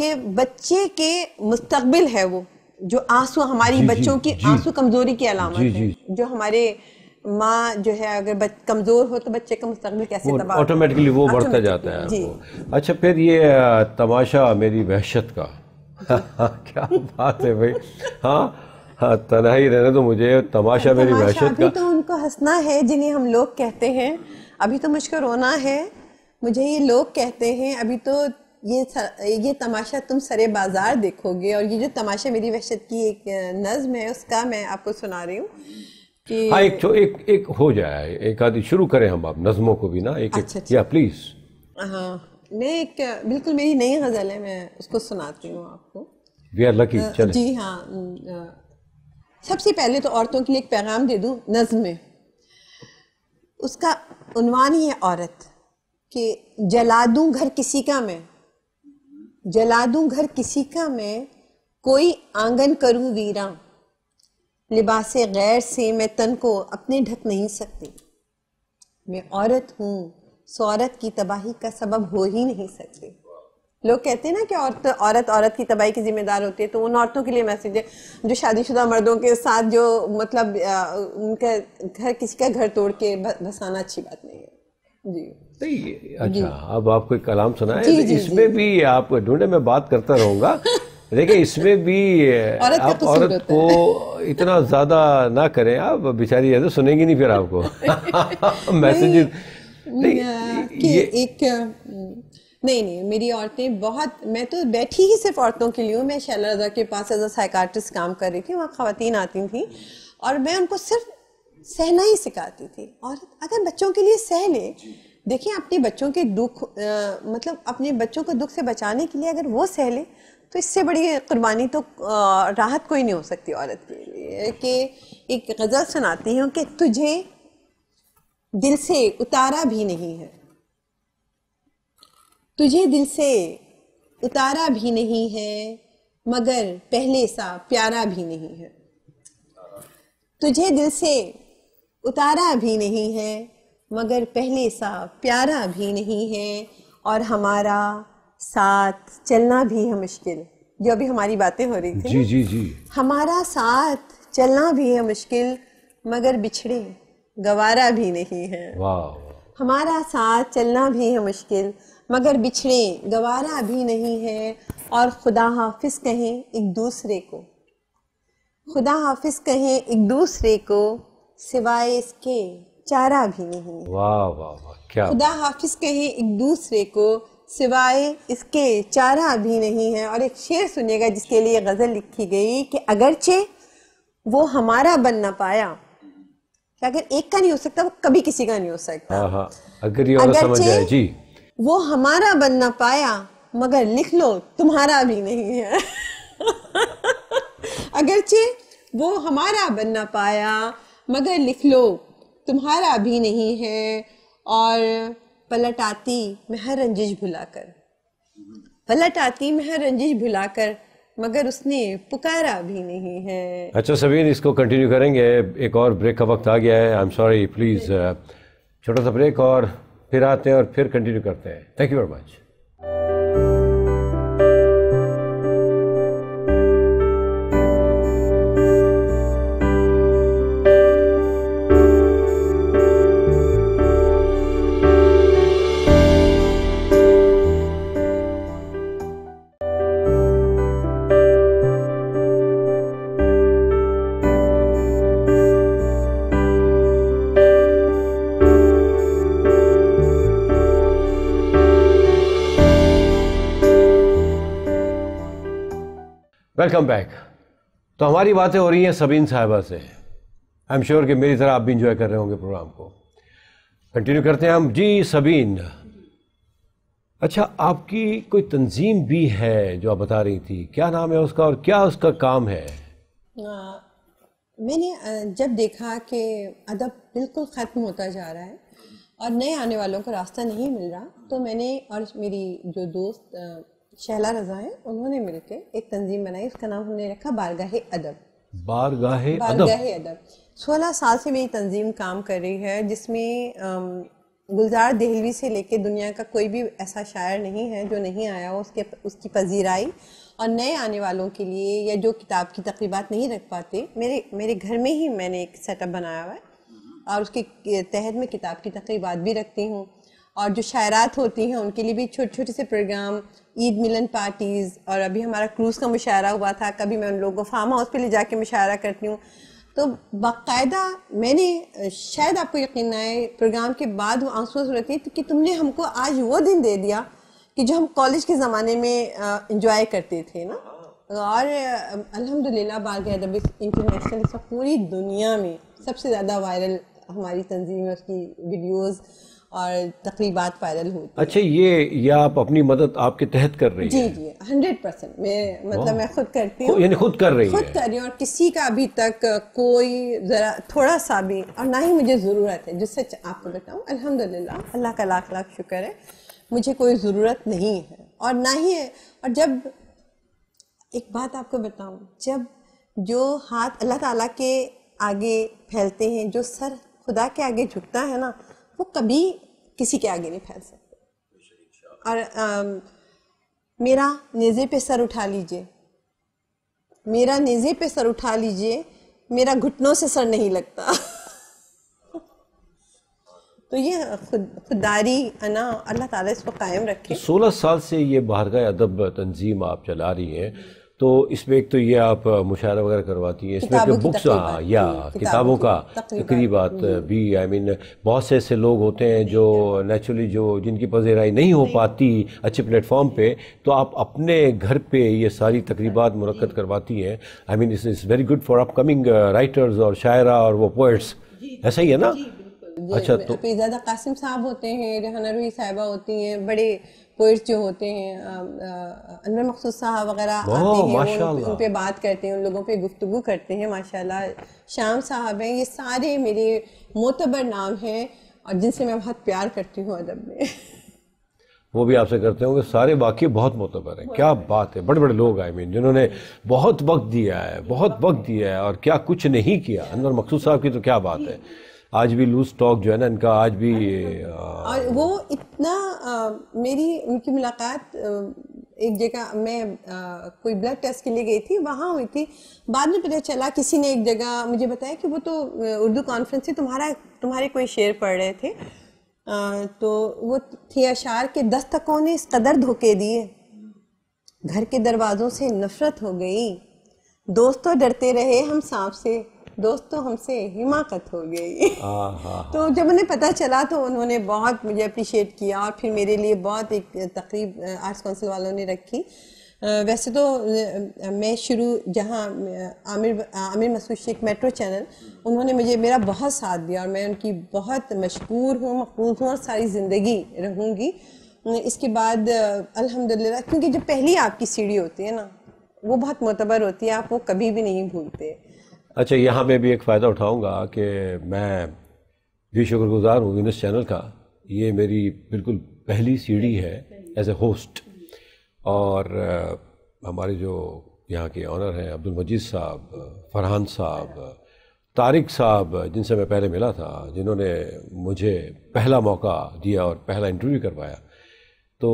कि बच्चे के मुस्तबिल है वो जो आंसू हमारी जी, बच्चों जी, की आंसू कमजोरी की अलामत जी, है जो हमारे माँ जो है अगर कमज़ोर हो तो बच्चे का मुस्तबिल कैसे ऑटोमेटिकली वो बढ़ता जाता है अच्छा फिर ये तमाशा मेरी वहशत का क्या बात है भाई हाँ हाँ तनहाई रहने तो मुझे तमाशा मेरी वहशत का तो उनको हंसना है जिन्हें हम लोग कहते हैं अभी तो मुझको रोना है मुझे ये लोग कहते हैं अभी तो ये ये तमाशा तुम सरे बाजार देखोगे और ये जो तमाशा मेरी वहशत की एक नज्म है उसका मैं आपको सुना रही हूँ हाँ एक, एक एक हो जाए एक आदि शुरू करें हम आप नज्मों को भी ना एक अच्छा, एक अच्छा। या प्लीज हाँ मैं एक बिल्कुल मेरी नई गज़ल है मैं उसको सुनाती हूँ आपको वी आर लकी चले जी हाँ सबसे पहले तो औरतों के लिए एक पैगाम दे दूँ नज्म में उसका उनवान ही है औरत कि जला दूं घर किसी का मैं जला दूं घर किसी का मैं कोई आंगन करूं वीरा लिबास गैर से मैं तन को अपने ढक नहीं सकती मैं औरत हूँ सो औरत की तबाही का सबब हो ही नहीं सकती लोग कहते हैं ना कि औरत औरत औरत की तबाही की जिम्मेदार होती है तो उन औरतों के लिए मैसेज है जो शादीशुदा मर्दों के साथ जो मतलब आ, उनका घर किसी का घर तोड़ के बसाना अच्छी बात नहीं है जी नहीं अच्छा अब आपको एक कलाम सुना है इसमें भी आप ढूंढे मैं बात करता रहूंगा देखिए इसमें भी औरत आप तो औरत को इतना ज़्यादा ना करें आप बेचारी ऐसे सुनेंगी नहीं फिर आपको मैसेजेस नहीं, नहीं, नहीं, नहीं, नहीं, नहीं, नहीं, नहीं, नहीं एक नहीं नहीं मेरी औरतें बहुत मैं तो बैठी ही सिर्फ औरतों के लिए हूँ मैं शैला रजा के पास एज अ साइकाट्रिस्ट काम कर रही थी वहाँ खातन आती थी और मैं उनको सिर्फ सहना ही सिखाती थी और अगर बच्चों के लिए सह ले देखिए अपने बच्चों के दुख आ, मतलब अपने बच्चों को दुख से बचाने के लिए अगर वो सह ले तो इससे बड़ी कुर्बानी तो आ, राहत कोई नहीं हो सकती औरत के लिए कि एक गज़ल सुनाती हूँ कि तुझे दिल से उतारा भी नहीं है तुझे दिल से उतारा भी नहीं है मगर पहले सा प्यारा भी नहीं है तुझे दिल से उतारा भी नहीं है मगर पहले सा प्यारा भी नहीं है और हमारा साथ चलना भी है मुश्किल जो अभी हमारी बातें हो रही थी जी जी जी हमारा साथ चलना भी है मुश्किल मगर बिछड़े गवारा भी नहीं है हमारा साथ चलना भी है मुश्किल मगर बिछड़े गवारा भी नहीं है और खुदा हाफिज कहें एक दूसरे को खुदा हाफिज कहें एक दूसरे को सिवाय इसके चारा भी नहीं वाह वाह वाह क्या खुदा हाफिज कहें एक दूसरे को सिवाय इसके चारा भी नहीं है और एक शेर सुनिएगा जिसके लिए गज़ल लिखी गई कि अगरचे वो हमारा बन ना पाया अगर एक का नहीं हो सकता वो कभी किसी का नहीं हो सकता हाँ, हाँ, अगर ये समझ जी वो हमारा बनना पाया मगर लिख लो तुम्हारा भी नहीं है अगरचे वो हमारा बनना पाया मगर लिख लो तुम्हारा भी नहीं है और पलट आती हर रंजिश भुलाकर पलट आती हर रंजिश भुलाकर मगर उसने पुकारा भी नहीं है अच्छा सभी इसको कंटिन्यू करेंगे एक और ब्रेक का वक्त आ गया है आई एम सॉरी प्लीज़ छोटा सा ब्रेक और फिर आते हैं और फिर कंटिन्यू करते हैं thank you very much welcome back तो हमारी बातें हो रही हैं सबीन साहिबा से आई एम श्योर कि मेरी तरह आप भी इंजॉय कर रहे होंगे प्रोग्राम को कंटिन्यू करते हैं हम जी सबीन अच्छा आपकी कोई तंजीम भी है जो आप बता रही थी क्या नाम है उसका और क्या उसका काम है आ, मैंने जब देखा कि अदब बिल्कुल ख़त्म होता जा रहा है और नए आने वालों को रास्ता नहीं मिल रहा तो मैंने और मेरी जो दोस्त शैला रजा है उन्होंने मिलकर एक तंजीम बनाई उसका नाम हमने रखा बारगाह अदब बारगाह बारगाह अदब सोलह साल से मेरी तंजीम काम कर रही है जिसमें गुलजार दहलवी से लेकर दुनिया का कोई भी ऐसा शायर नहीं है जो नहीं आया हो उसके उसकी पजीराई और नए आने वालों के लिए या जो किताब की तकरीबा नहीं रख पाते मेरे मेरे घर में ही मैंने एक सेटअप बनाया हुआ है और उसके तहत में किताब की तकरीबा भी रखती हूँ और जो शायरात होती हैं उनके लिए भी छोटे छोटे से प्रोग्राम ईद मिलन पार्टीज़ और अभी हमारा क्रूज़ का मुशायरा हुआ था कभी मैं उन लोगों को फार्म हाउस पे ले जाके मुशायरा करती हूँ तो बाकायदा मैंने शायद आपको यकीन आए प्रोग्राम के बाद वो आंसू आंसू रहती कि तुमने हमको आज वो दिन दे दिया कि जो हम कॉलेज के ज़माने में इंजॉय करते थे ना और अलहमदिल्ला बाग अदबिक इंटरनेशनल पूरी दुनिया में सबसे ज़्यादा वायरल हमारी तंजीम उसकी वीडियोज़ और तकरीबा वायरल हुई अच्छा ये ये आप अपनी मदद आपके तहत कर रही जी जी हंड्रेड परसेंट मैं मतलब मैं खुद करती हूँ यानी खुद कर रही खुद है। कर रही हूँ और किसी का अभी तक कोई ज़रा थोड़ा सा भी और ना ही मुझे ज़रूरत है जिससे आपको बताऊँ ला अल्लाह का लाख लाख शुक्र है मुझे कोई ज़रूरत नहीं है और ना ही है और जब एक बात आपको बताऊँ जब जो हाथ अल्लाह ताला के आगे फैलते हैं जो सर खुदा के आगे झुकता है ना वो कभी किसी के आगे नहीं फैल सकते और आ, मेरा नेज़े पे सर उठा लीजिए मेरा नेज़े पे सर उठा लीजिए मेरा घुटनों से सर नहीं लगता तो ये खुद खुददारी ना अल्लाह ताला इसको कायम रखे तो सोलह साल से ये बाहर का अदब तंजीम आप चला रही हैं तो इसमें एक तो ये आप मुशायरा वगैरह करवाती हैं इसमें बुक्स हाँ, या हम्म, किताबों का तकरीबात हम्म। भी आई मीन बहुत से ऐसे लोग होते हैं जो नेचुरली जो जिनकी पजेराई नहीं हो पाती अच्छे प्लेटफॉर्म पे तो आप अपने घर पे ये सारी तकरीबात मुनद करवाती हैं I mean this is very good for upcoming writers और शायरा और वो पोइट्स ऐसा ही है ना अच्छा तो ज़्यादा कासिम साहब होते हैं रेहाना रूही साहिबा होती हैं बड़े पोइट्स जो होते हैं अनवर मखसूस साहब वगैरह आते हैं उन, उन पे बात करते हैं उन लोगों पे गुफ्तु करते हैं माशाल्लाह श्याम साहब हैं ये सारे मेरे मोतबर नाम हैं और जिनसे मैं बहुत प्यार करती हूँ अदब में वो भी आपसे करते होंगे सारे बाकी बहुत मोतबर हैं क्या बात है बड़े बड़े लोग आई मीन जिन्होंने बहुत वक्त दिया है बहुत वक्त दिया है और क्या कुछ नहीं किया अनवर मखसूस साहब की तो क्या बात है आज भी लूज स्टॉक जो है ना इनका आज भी तो, और वो इतना आ, मेरी उनकी मुलाकात एक जगह मैं आ, कोई ब्लड टेस्ट के लिए गई थी वहाँ हुई थी बाद में पता चला किसी ने एक जगह मुझे बताया कि वो तो उर्दू कॉन्फ्रेंस थी तुम्हारा तुम्हारे कोई शेर पढ़ रहे थे आ, तो वो थी अशार के दस्तकों ने इस कदर धोखे दिए घर के दरवाज़ों से नफरत हो गई दोस्तों तो डरते रहे हम सांप से दोस्तों तो हमसे हिमाकत हो गई तो जब उन्हें पता चला तो उन्होंने बहुत मुझे अप्रिशिएट किया और फिर मेरे लिए बहुत एक तकरीब आर्ट्स काउंसिल वालों ने रखी वैसे तो मैं शुरू जहाँ आमिर आमिर मसूद शेख मेट्रो चैनल उन्होंने मुझे मेरा बहुत साथ दिया और मैं उनकी बहुत मशहूर हूँ मकबूल हूँ और सारी ज़िंदगी रहूँगी इसके बाद अल्हम्दुलिल्लाह क्योंकि जो पहली आपकी सीढ़ी होती है ना वो बहुत मोतबर होती है आप वो कभी भी नहीं भूलते अच्छा यहाँ मैं भी एक फ़ायदा उठाऊँगा कि मैं भी शुक्रगुजार हूँ यूनिस चैनल का ये मेरी बिल्कुल पहली सीढ़ी है एज ए होस्ट और हमारे जो यहाँ के ऑनर हैं अब्दुल मजीद साहब फरहान साहब तारिक साहब जिनसे मैं पहले मिला था जिन्होंने मुझे पहला मौका दिया और पहला इंटरव्यू करवाया तो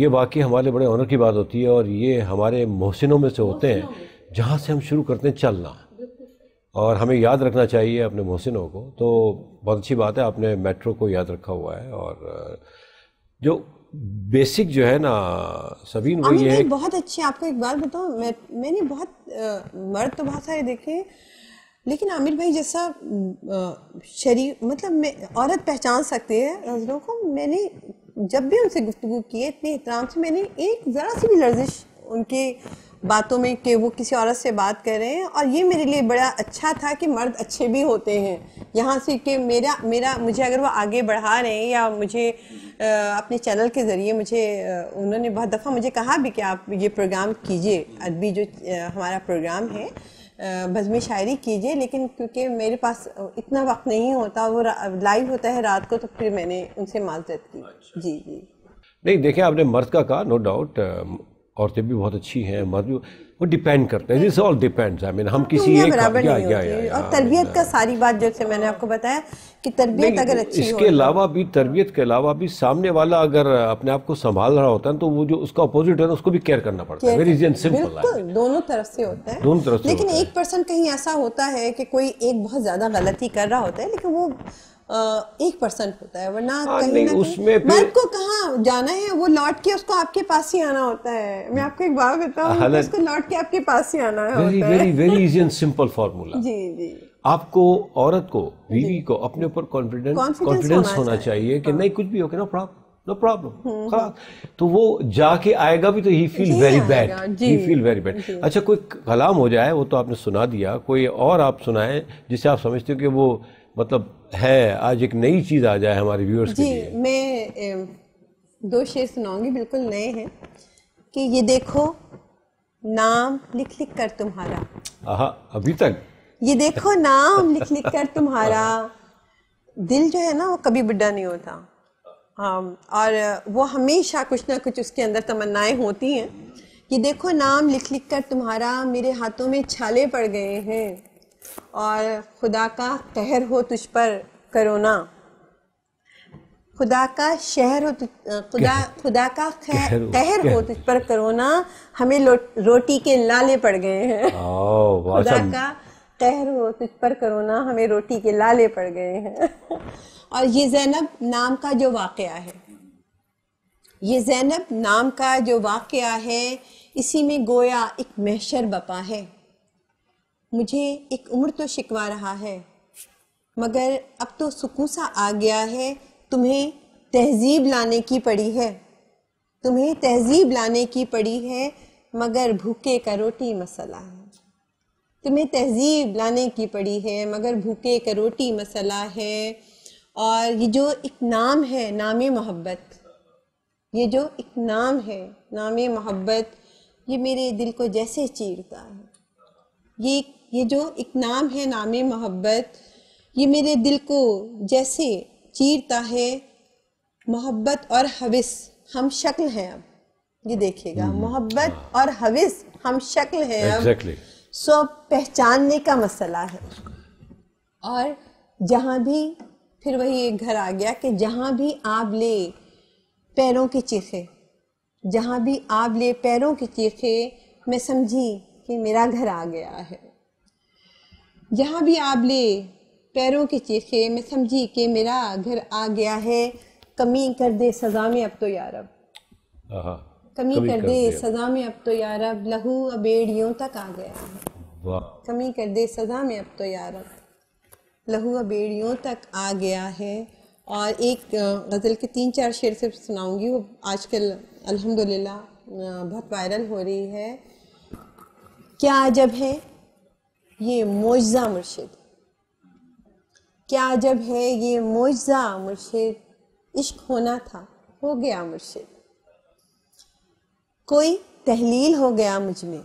ये वाकई हमारे बड़े ऑनर की बात होती है और ये हमारे मोहसिनों में से होते हैं जहाँ से हम शुरू करते हैं चलना और हमें याद रखना चाहिए अपने मोहसिनों को तो बहुत अच्छी बात है आपने मेट्रो को याद रखा हुआ है और जो बेसिक जो है ना सभी वो ये है बहुत अच्छे आपको एक बार बताऊँ मैं, मैंने बहुत आ, मर्द तो बहुत सारे देखे लेकिन आमिर भाई जैसा शरीर मतलब मैं औरत पहचान सकते हैं नजरों को मैंने जब भी उनसे गुफ्तु की है इतने एहतराम से मैंने एक ज़रा सी भी लर्जिश उनके बातों में कि वो किसी औरत से बात कर रहे हैं और ये मेरे लिए बड़ा अच्छा था कि मर्द अच्छे भी होते हैं यहाँ से कि मेरा मेरा मुझे अगर वो आगे बढ़ा रहे हैं या मुझे अपने चैनल के ज़रिए मुझे उन्होंने बहुत दफ़ा मुझे कहा भी कि आप ये प्रोग्राम कीजिए अदबी जो हमारा प्रोग्राम है भजम शायरी कीजिए लेकिन क्योंकि मेरे पास इतना वक्त नहीं होता वो लाइव होता है रात को तो फिर मैंने उनसे माजरत की अच्छा। जी जी नहीं देखिए आपने मर्द का कहा नो डाउट औरतें भी बहुत अच्छी हैं मर्द भी वो डिपेंड करते हैं this all depends I mean हम तो किसी एक या, या, या, या, और तरबियत का सारी बात जैसे मैंने आपको बताया कि तरबियत अगर अच्छी इसके तो। अलावा भी तरबियत के अलावा भी सामने वाला अगर अपने आप को संभाल रहा होता है तो वो जो उसका अपोजिट है ना उसको भी केयर करना पड़ता है वेरी इजी एंड सिंपल दोनों तरफ से होता है दोनों तरफ से लेकिन एक पर्सन कहीं ऐसा होता है कि कोई एक बहुत ज़्यादा गलती कर रहा होता है लेकिन वो एक परसेंट होता है वरना हाँ, कहीं ना उसमें मर्द को कहा जाना है वो लौट के उसको आपके पास ही आना होता है मैं आपको एक बात बताऊँ हाँ, उसको लौट के आपके पास ही आना है very very easy and simple formula जी जी आपको औरत को बीवी को अपने ऊपर कॉन्फिडेंस कॉन्फिडेंस होना चाहिए कि हाँ। नहीं कुछ भी हो के ना प्रॉब्लम नो प्रॉब्लम खराब तो वो जाके आएगा भी तो he feel very bad he feel very bad अच्छा कोई कलाम हो जाए वो तो आपने सुना दिया कोई और आप सुनाए जिसे आप समझते हो कि वो मतलब है आज एक नई चीज़ आ जाए हमारे व्यूअर्स के लिए मैं दो शेर सुनाऊंगी बिल्कुल नए हैं कि ये देखो नाम लिख लिख कर तुम्हारा आहा अभी तक ये देखो नाम लिख लिख कर तुम्हारा दिल जो है ना वो कभी बुढ़ा नहीं होता हाँ और वो हमेशा कुछ ना कुछ उसके अंदर तमन्नाएं होती हैं ये देखो नाम लिख लिख कर तुम्हारा मेरे हाथों में छाले पड़ गए हैं और खुदा का कहर हो तुझ पर करोना खुदा का शहर हो खुदा खुदा का खैर कहर हो तुझ पर करोना हमें रोटी के लाले पड़ गए हैं खुदा का कहर हो तुझ पर करोना हमें रोटी के लाले पड़ गए हैं और ये जैनब नाम का जो वाक़ है ये जैनब नाम का जो वाक़ है इसी में गोया एक महशर बपा है मुझे एक उम्र तो शिकवा रहा है मगर अब तो सुकूसा आ गया है तुम्हें तहजीब लाने की पड़ी है तुम्हें तहजीब लाने की पड़ी है मगर भूखे का रोटी मसला है तुम्हें तहजीब लाने की पड़ी है मगर भूखे का रोटी मसला है और ये जो एक नाम है नाम मोहब्बत ये जो एक नाम है नाम मोहब्बत ये मेरे दिल को जैसे चीरता है ये एक ये जो एक नाम है नाम मोहब्बत ये मेरे दिल को जैसे चीरता है मोहब्बत और हविस हम शक्ल हैं अब ये देखिएगा हम्म। मोहब्बत हाँ। और हविस हम शक्ल हैं अब exactly. सो पहचानने का मसला है और जहाँ भी फिर वही एक घर आ गया कि जहाँ भी आप ले पैरों की चीखे जहाँ भी आप ले पैरों की चीखे मैं समझी कि मेरा घर आ गया है जहाँ भी आप ले पैरों की चीखे मैं समझी कि मेरा घर आ गया है कमी कर दे सजा में अब तो यारब कमी, कमी कर, कर दे सजा में अब तो यारब लहू अबेड़ियों तक आ गया है कमी कर दे सजा में अब तो यारब लहू अबेड़ियों तक आ गया है और एक गज़ल के तीन चार शेर से सुनाऊंगी वो आजकल अल्हम्दुलिल्लाह बहुत वायरल हो रही है क्या अजब है ये मुआजा मुर्शिद क्या जब है ये मुआजा मुर्शिद इश्क होना था हो गया मुर्शिद कोई तहलील हो गया मुझ में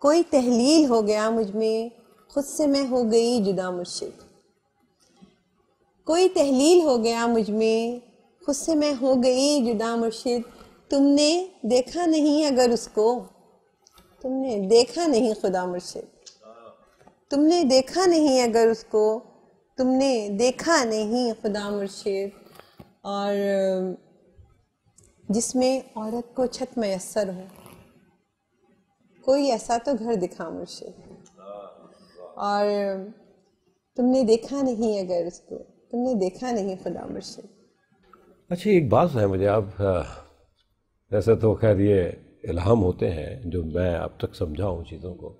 कोई तहलील हो गया मुझ में खुद से मैं हो गई जुदा मुर्शिद कोई तहलील हो गया मुझ में खुद से मैं हो गई जुदा मुर्शिद तुमने देखा नहीं अगर उसको तुमने देखा नहीं खुदा मुर्शिद तुमने देखा नहीं अगर उसको तुमने देखा नहीं खुदा मुर्शेद और जिसमें औरत को छत मैसर हो कोई ऐसा तो घर दिखा मुर्शेद और तुमने देखा नहीं अगर उसको तुमने देखा नहीं खुदा मुर्शद अच्छा एक बात है मुझे आप ऐसा तो खैर ये इल्हाम होते हैं जो मैं अब तक समझा हूँ चीज़ों को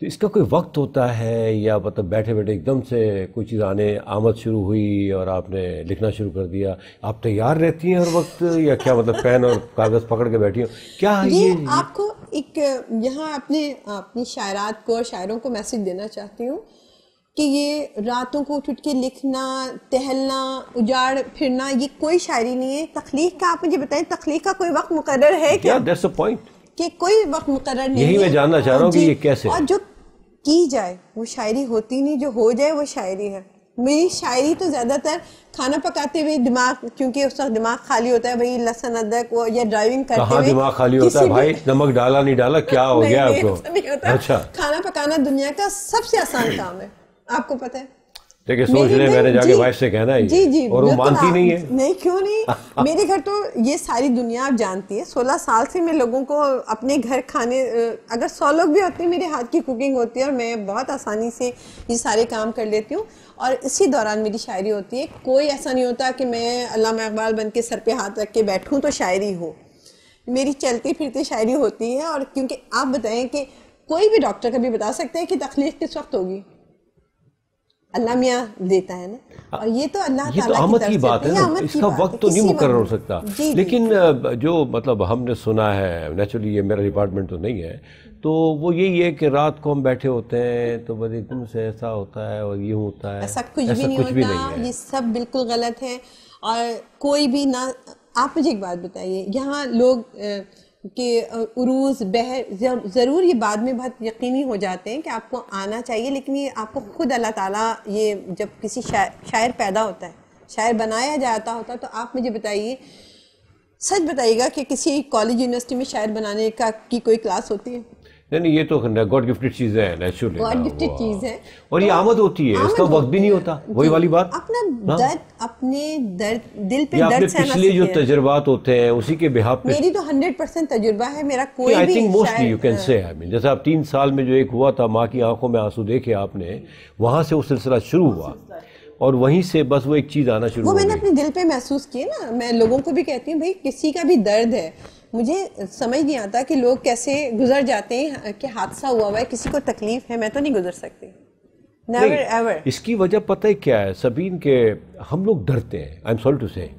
तो इसका कोई वक्त होता है या मतलब बैठे बैठे एकदम से कोई चीज़ आने आमद शुरू हुई और आपने लिखना शुरू कर दिया आप तैयार रहती हैं हर वक्त या क्या मतलब पेन और कागज़ पकड़ के बैठी हो क्या ये, ये आपको एक यहाँ अपने अपनी शायरात को और शायरों को मैसेज देना चाहती हूँ कि ये रातों को उठ के लिखना टहलना उजाड़ फिरना ये कोई शायरी नहीं है तख्लीक का आप मुझे बताएं तख्लीक का कोई वक्त मुकर है क्या दैट्स अ पॉइंट कि कोई वक्त मुकर नहीं यही मैं जानना चाह रहा हूँ कि ये कैसे और जो की जाए वो शायरी होती नहीं जो हो जाए वो शायरी है मेरी शायरी तो ज़्यादातर खाना पकाते हुए दिमाग क्योंकि उस वक्त दिमाग खाली होता है भाई लहसन अदरक या ड्राइविंग करते हुए दिमाग खाली होता है भाई नमक डाला नहीं डाला क्या हो गया आपको अच्छा खाना पकाना दुनिया का सबसे आसान काम है आपको पता है देखिए सोच रहे मैंने जाके वाइफ से कहना है जी जी और वो तो मानती हाँ, नहीं है नहीं क्यों नहीं मेरे घर तो ये सारी दुनिया आप जानती है सोलह साल से मैं लोगों को अपने घर खाने अगर सौ लोग भी होते हैं मेरे हाथ की कुकिंग होती है और मैं बहुत आसानी से ये सारे काम कर लेती हूँ और इसी दौरान मेरी शायरी होती है कोई ऐसा नहीं होता कि मैं अलामा इकबाल बन के सर पे हाथ रख के बैठूँ तो शायरी हो मेरी चलती फिरती शायरी होती है और क्योंकि आप बताएं कि कोई भी डॉक्टर कभी बता सकते हैं कि तकलीफ किस वक्त होगी अल्लाह मियाँ देता है ना हाँ। और ये तो अल्लाह ये तो आमद की, बात है ना इसका वक्त तो नहीं मुकर हो सकता लेकिन जो मतलब हमने सुना है नेचुरली ये मेरा डिपार्टमेंट तो नहीं है तो वो यही है कि रात को हम बैठे होते हैं तो बस एकदम से ऐसा होता है और ये होता है ऐसा कुछ भी नहीं होता ये सब बिल्कुल गलत है और कोई भी ना आप मुझे एक बात बताइए यहाँ लोग कि उरूज बहर ज़रूर ये बाद में बहुत यकीनी हो जाते हैं कि आपको आना चाहिए लेकिन ये आपको ख़ुद अल्लाह ताला ये जब किसी शायर, शायर पैदा होता है शायर बनाया जाता होता है तो आप मुझे बताइए सच बताइएगा कि किसी कॉलेज यूनिवर्सिटी में शायर बनाने का की कोई क्लास होती है नहीं नहीं ये तो गॉड गिफ्टेड चीज है गॉड गिफ्टेड चीज़ है और तो ये आमद होती है इसका वक्त भी नहीं होता वही वाली बात अपना दर्द अपने दर्द दिल पे दर्द पिछले जो तजुर्बात होते हैं उसी के बिहाब पे मेरी तो हंड्रेड परसेंट तजुर्बा है मेरा कोई I think mostly you can say I mean जैसे आप तीन साल में जो एक हुआ था माँ की आंखों में आंसू देखे आपने वहां से वो सिलसिला शुरू हुआ और वहीं से बस वो एक चीज़ आना शुरू वो मैंने अपने दिल पे महसूस किए ना मैं लोगों को भी कहती हूँ भाई किसी का भी दर्द है मुझे समझ नहीं आता कि लोग कैसे गुजर जाते हैं कि हादसा हुआ हुआ है किसी को तकलीफ है मैं तो नहीं गुजर सकती नेवर एवर इसकी वजह पता है क्या है सबीन के हम लोग डरते हैं आई एम सॉरी टू से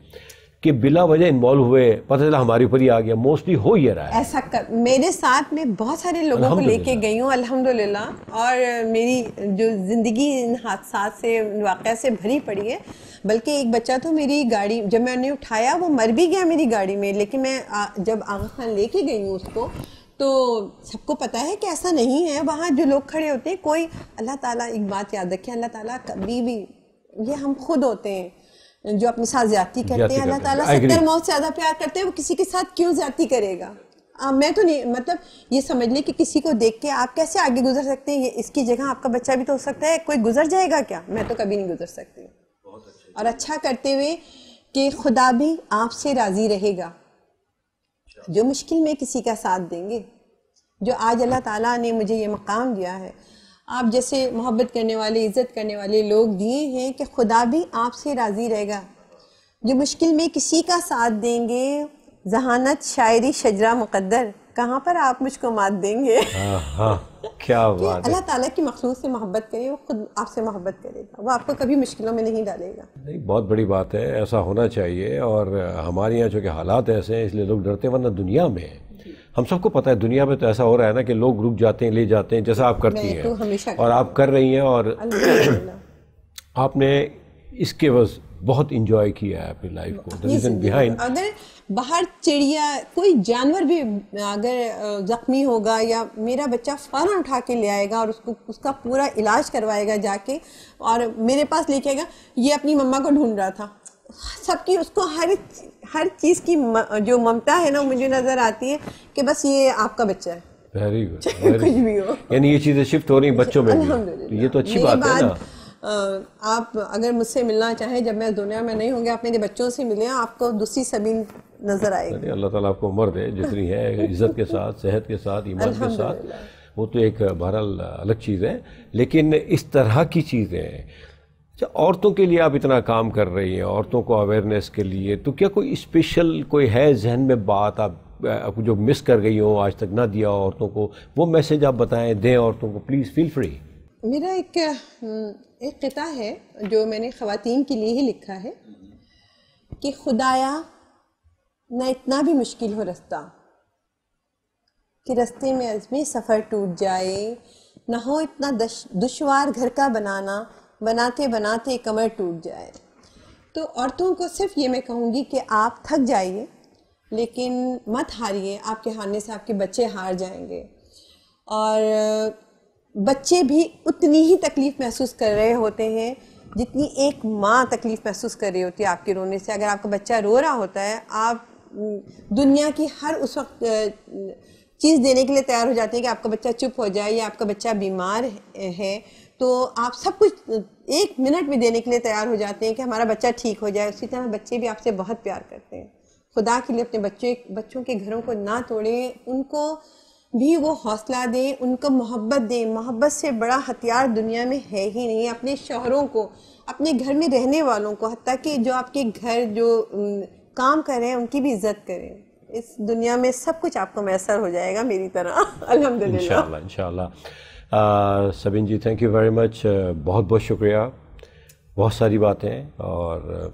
कि बिला वजह इन्वॉल्व हुए पता चला हमारे ऊपर ही आ गया मोस्टली हो ही रहा है ऐसा कर, मेरे साथ में बहुत सारे लोगों को लेके गई हूँ अल्हम्दुलिल्लाह और मेरी जो ज़िंदगी इन हादसा से वाक़ से भरी पड़ी है बल्कि एक बच्चा तो मेरी गाड़ी जब मैंने उठाया वो मर भी गया मेरी गाड़ी में लेकिन मैं आ, जब आगा खान लेके गई हूँ उसको तो सबको पता है कि ऐसा नहीं है वहाँ जो लोग खड़े होते हैं कोई अल्लाह ताला एक बात याद रखे अल्लाह ताला कभी भी ये हम खुद होते हैं जो अपने साथ ज्यादा करते हैं अल्लाह ताला सत्तर मौत से ज्यादा प्यार करते हैं वो किसी के साथ क्यों ज्यादा करेगा आ, मैं तो नहीं मतलब ये समझ लें कि किसी को देख के आप कैसे आगे गुजर सकते हैं ये इसकी जगह आपका बच्चा भी तो हो सकता है कोई गुजर जाएगा क्या मैं तो कभी नहीं गुजर सकती अच्छा। और अच्छा करते हुए कि खुदा भी आपसे राज़ी रहेगा जो मुश्किल में किसी का साथ देंगे जो आज अल्लाह ताला ने मुझे ये मकाम दिया है आप जैसे मोहब्बत करने वाले इज़्ज़त करने वाले लोग दिए हैं कि खुदा भी आपसे राज़ी रहेगा जो मुश्किल में किसी का साथ देंगे जहानत शायरी शजरा मुकद्दर कहाँ पर आप मुझको मात देंगे क्या बात अल्लाह ताला की मखलूक से मोहब्बत करें वो खुद आपसे मोहब्बत करेगा वो आपको कभी मुश्किलों में नहीं डालेगा नहीं बहुत बड़ी बात है ऐसा होना चाहिए और हमारे यहाँ चूँकि हालात ऐसे हैं इसलिए लोग डरते वरना दुनिया में हम सबको पता है दुनिया में तो ऐसा हो रहा है ना कि लोग रुक जाते हैं ले जाते हैं जैसा आप करती तो हैं तो और आप कर रही हैं और आपने इसके बस बहुत इंजॉय किया है अपनी लाइफ को बिहाइंड अगर बाहर चिड़िया कोई जानवर भी अगर ज़ख्मी होगा या मेरा बच्चा फ़ौरन उठा के ले आएगा और उसको उसका पूरा इलाज करवाएगा जाके और मेरे पास लेके आएगा ये अपनी मम्मा को ढूंढ रहा था सबकी उसको हर हर चीज़ की म, जो ममता है ना मुझे नज़र आती है कि बस ये आपका बच्चा है वेरी गुड कुछ भी हो यानी ये चीज़ें शिफ्ट हो रही बच्चों में ये तो अच्छी बात है ना आप अगर मुझसे मिलना चाहें जब मैं दुनिया में नहीं होंगे आप मेरे बच्चों से मिले आपको दूसरी सबीन नजर आएगी अल्लाह ताला आपको उम्र दे जितनी है इज्जत के साथ सेहत के साथ ईमान के साथ वो तो एक बहरहाल अलग चीज़ है लेकिन इस तरह की चीज़ें अच्छा औरतों के लिए आप इतना काम कर रही हैं औरतों को अवेयरनेस के लिए तो क्या कोई स्पेशल कोई है जहन में बात आप जो मिस कर गई हो आज तक ना दिया औरतों को वो मैसेज आप बताएं दें औरतों को प्लीज़ फील फ्री मेरा एक एक कता है जो मैंने ख़वातीन के लिए ही लिखा है कि खुदाया ना इतना भी मुश्किल हो रास्ता कि रास्ते में अजमी सफ़र टूट जाए ना हो इतना दुशवार घर का बनाना बनाते बनाते कमर टूट जाए तो औरतों को सिर्फ ये मैं कहूँगी कि आप थक जाइए लेकिन मत हारिए आपके हारने से आपके बच्चे हार जाएंगे और बच्चे भी उतनी ही तकलीफ़ महसूस कर रहे होते हैं जितनी एक माँ तकलीफ़ महसूस कर रही होती है आपके रोने से अगर आपका बच्चा रो रहा होता है आप दुनिया की हर उस वक्त चीज़ देने के लिए तैयार हो जाते हैं कि आपका बच्चा चुप हो जाए या आपका बच्चा बीमार है तो आप सब कुछ एक मिनट में देने के लिए तैयार हो जाते हैं कि हमारा बच्चा ठीक हो जाए उसी तरह बच्चे भी आपसे बहुत प्यार करते हैं खुदा के लिए अपने बच्चे बच्चों के घरों को ना तोड़ें उनको भी वो हौसला दें उनको मोहब्बत दें मोहब्बत से बड़ा हथियार दुनिया में है ही नहीं अपने शहरों को अपने घर में रहने वालों को हती कि जो आपके घर जो काम कर रहे हैं उनकी भी इज्जत करें इस दुनिया में सब कुछ आपको मैसर हो जाएगा मेरी तरह अलहमदिल्ला इंशाल्लाह Sabin ji thank you very much बहुत बहुत शुक्रिया बहुत सारी बातें और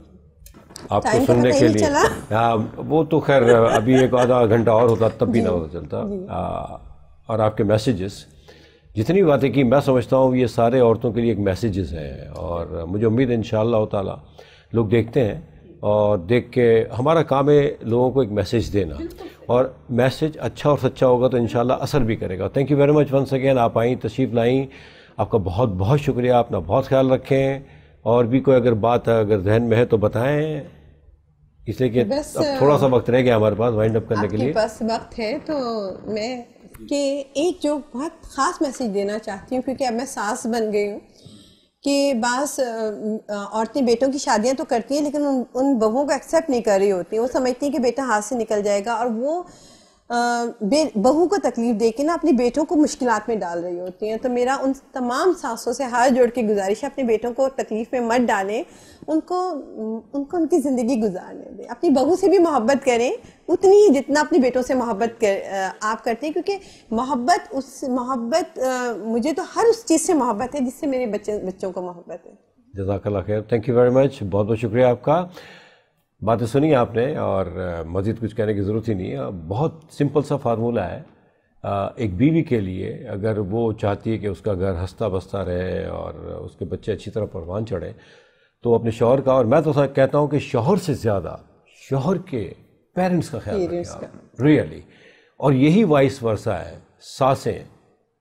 आपको तो सुनने के लिए हाँ वो तो खैर अभी एक आधा घंटा और होता तब भी ना होता चलता आ, और आपके मैसेजेस जितनी बातें की मैं समझता हूँ ये सारे औरतों के लिए एक मैसेजेस हैं और मुझे उम्मीद है इन ताला लोग देखते हैं और देख के हमारा काम है लोगों को एक मैसेज देना और मैसेज अच्छा और सच्चा होगा तो इन असर भी करेगा thank you very much once again आप आई तशरीफ़ लाई आपका बहुत बहुत शुक्रिया अपना बहुत ख्याल रखें और भी कोई अगर बात अगर जहन में है तो बताएं इसलिए कि अब थोड़ा सा वक्त रह गया हमारे पास वाइंड अप करने के लिए बस वक्त है तो मैं कि एक जो बहुत ख़ास मैसेज देना चाहती हूँ क्योंकि अब मैं सास बन गई हूँ कि बास औरतें बेटों की शादियां तो करती हैं लेकिन उन उन बहुओं को एक्सेप्ट नहीं कर रही होती वो समझती हैं कि बेटा हाथ से निकल जाएगा और वो बहू को तकलीफ दे के ना अपने बेटों को मुश्किल में डाल रही होती हैं तो मेरा उन तमाम सासों से हाथ जोड़ के गुजारिश है अपने बेटों को तकलीफ में मत डालें उनको उनको उनकी ज़िंदगी गुजारने दें अपनी बहू से भी मोहब्बत करें उतनी ही जितना अपने बेटों से मोहब्बत कर आप करते हैं क्योंकि मोहब्बत उस मोहब्बत मुझे तो हर उस चीज़ से मोहब्बत है जिससे मेरे बच्चे बच्चों को मोहब्बत है जजाकल्ला खैर थैंक यू वेरी मच बहुत बहुत शुक्रिया आपका बातें सुनी आपने और मज़ीद कुछ कहने की ज़रूरत ही नहीं है बहुत सिंपल सा फार्मूला है एक बीवी के लिए अगर वो चाहती है कि उसका घर हंसता बसता रहे और उसके बच्चे अच्छी तरह परवान चढ़े तो अपने शोहर का और मैं तो कहता हूँ कि शोहर से ज़्यादा शोहर के पेरेंट्स का ख्याल रखें रियली और यही वाइस वर्षा है सांसें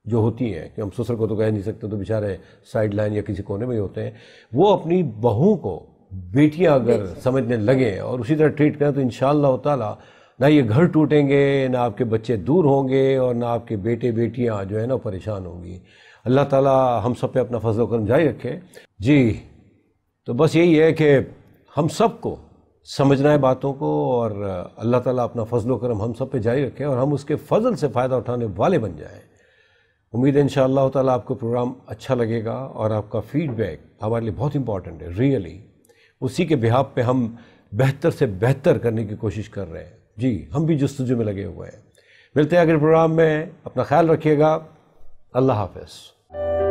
जो होती हैं कि हम ससुर को तो कह नहीं सकते तो बेचारे साइड लाइन या किसी कोने में होते हैं वो अपनी बहू को बेटियां अगर समझने लगें और उसी तरह ट्रीट करें तो इन ताला ना ये घर टूटेंगे ना आपके बच्चे दूर होंगे और ना आपके बेटे बेटियां जो है ना परेशान होंगी अल्लाह ताला हम सब पे अपना फजल करम जारी रखे जी तो बस यही है कि हम सबको समझना है बातों को और अल्लाह ताला अपना फजल करम हम सब पे जारी रखें और हम उसके फजल से फ़ायदा उठाने वाले बन जाएं उम्मीद है इन ताला आपको प्रोग्राम अच्छा लगेगा और आपका फ़ीडबैक हमारे लिए बहुत इंपॉर्टेंट है रियली उसी के बिहाब पे हम बेहतर से बेहतर करने की कोशिश कर रहे हैं जी हम भी जस्तजु में लगे हुए हैं मिलते हैं अगले प्रोग्राम में अपना ख्याल रखिएगा अल्लाह हाफ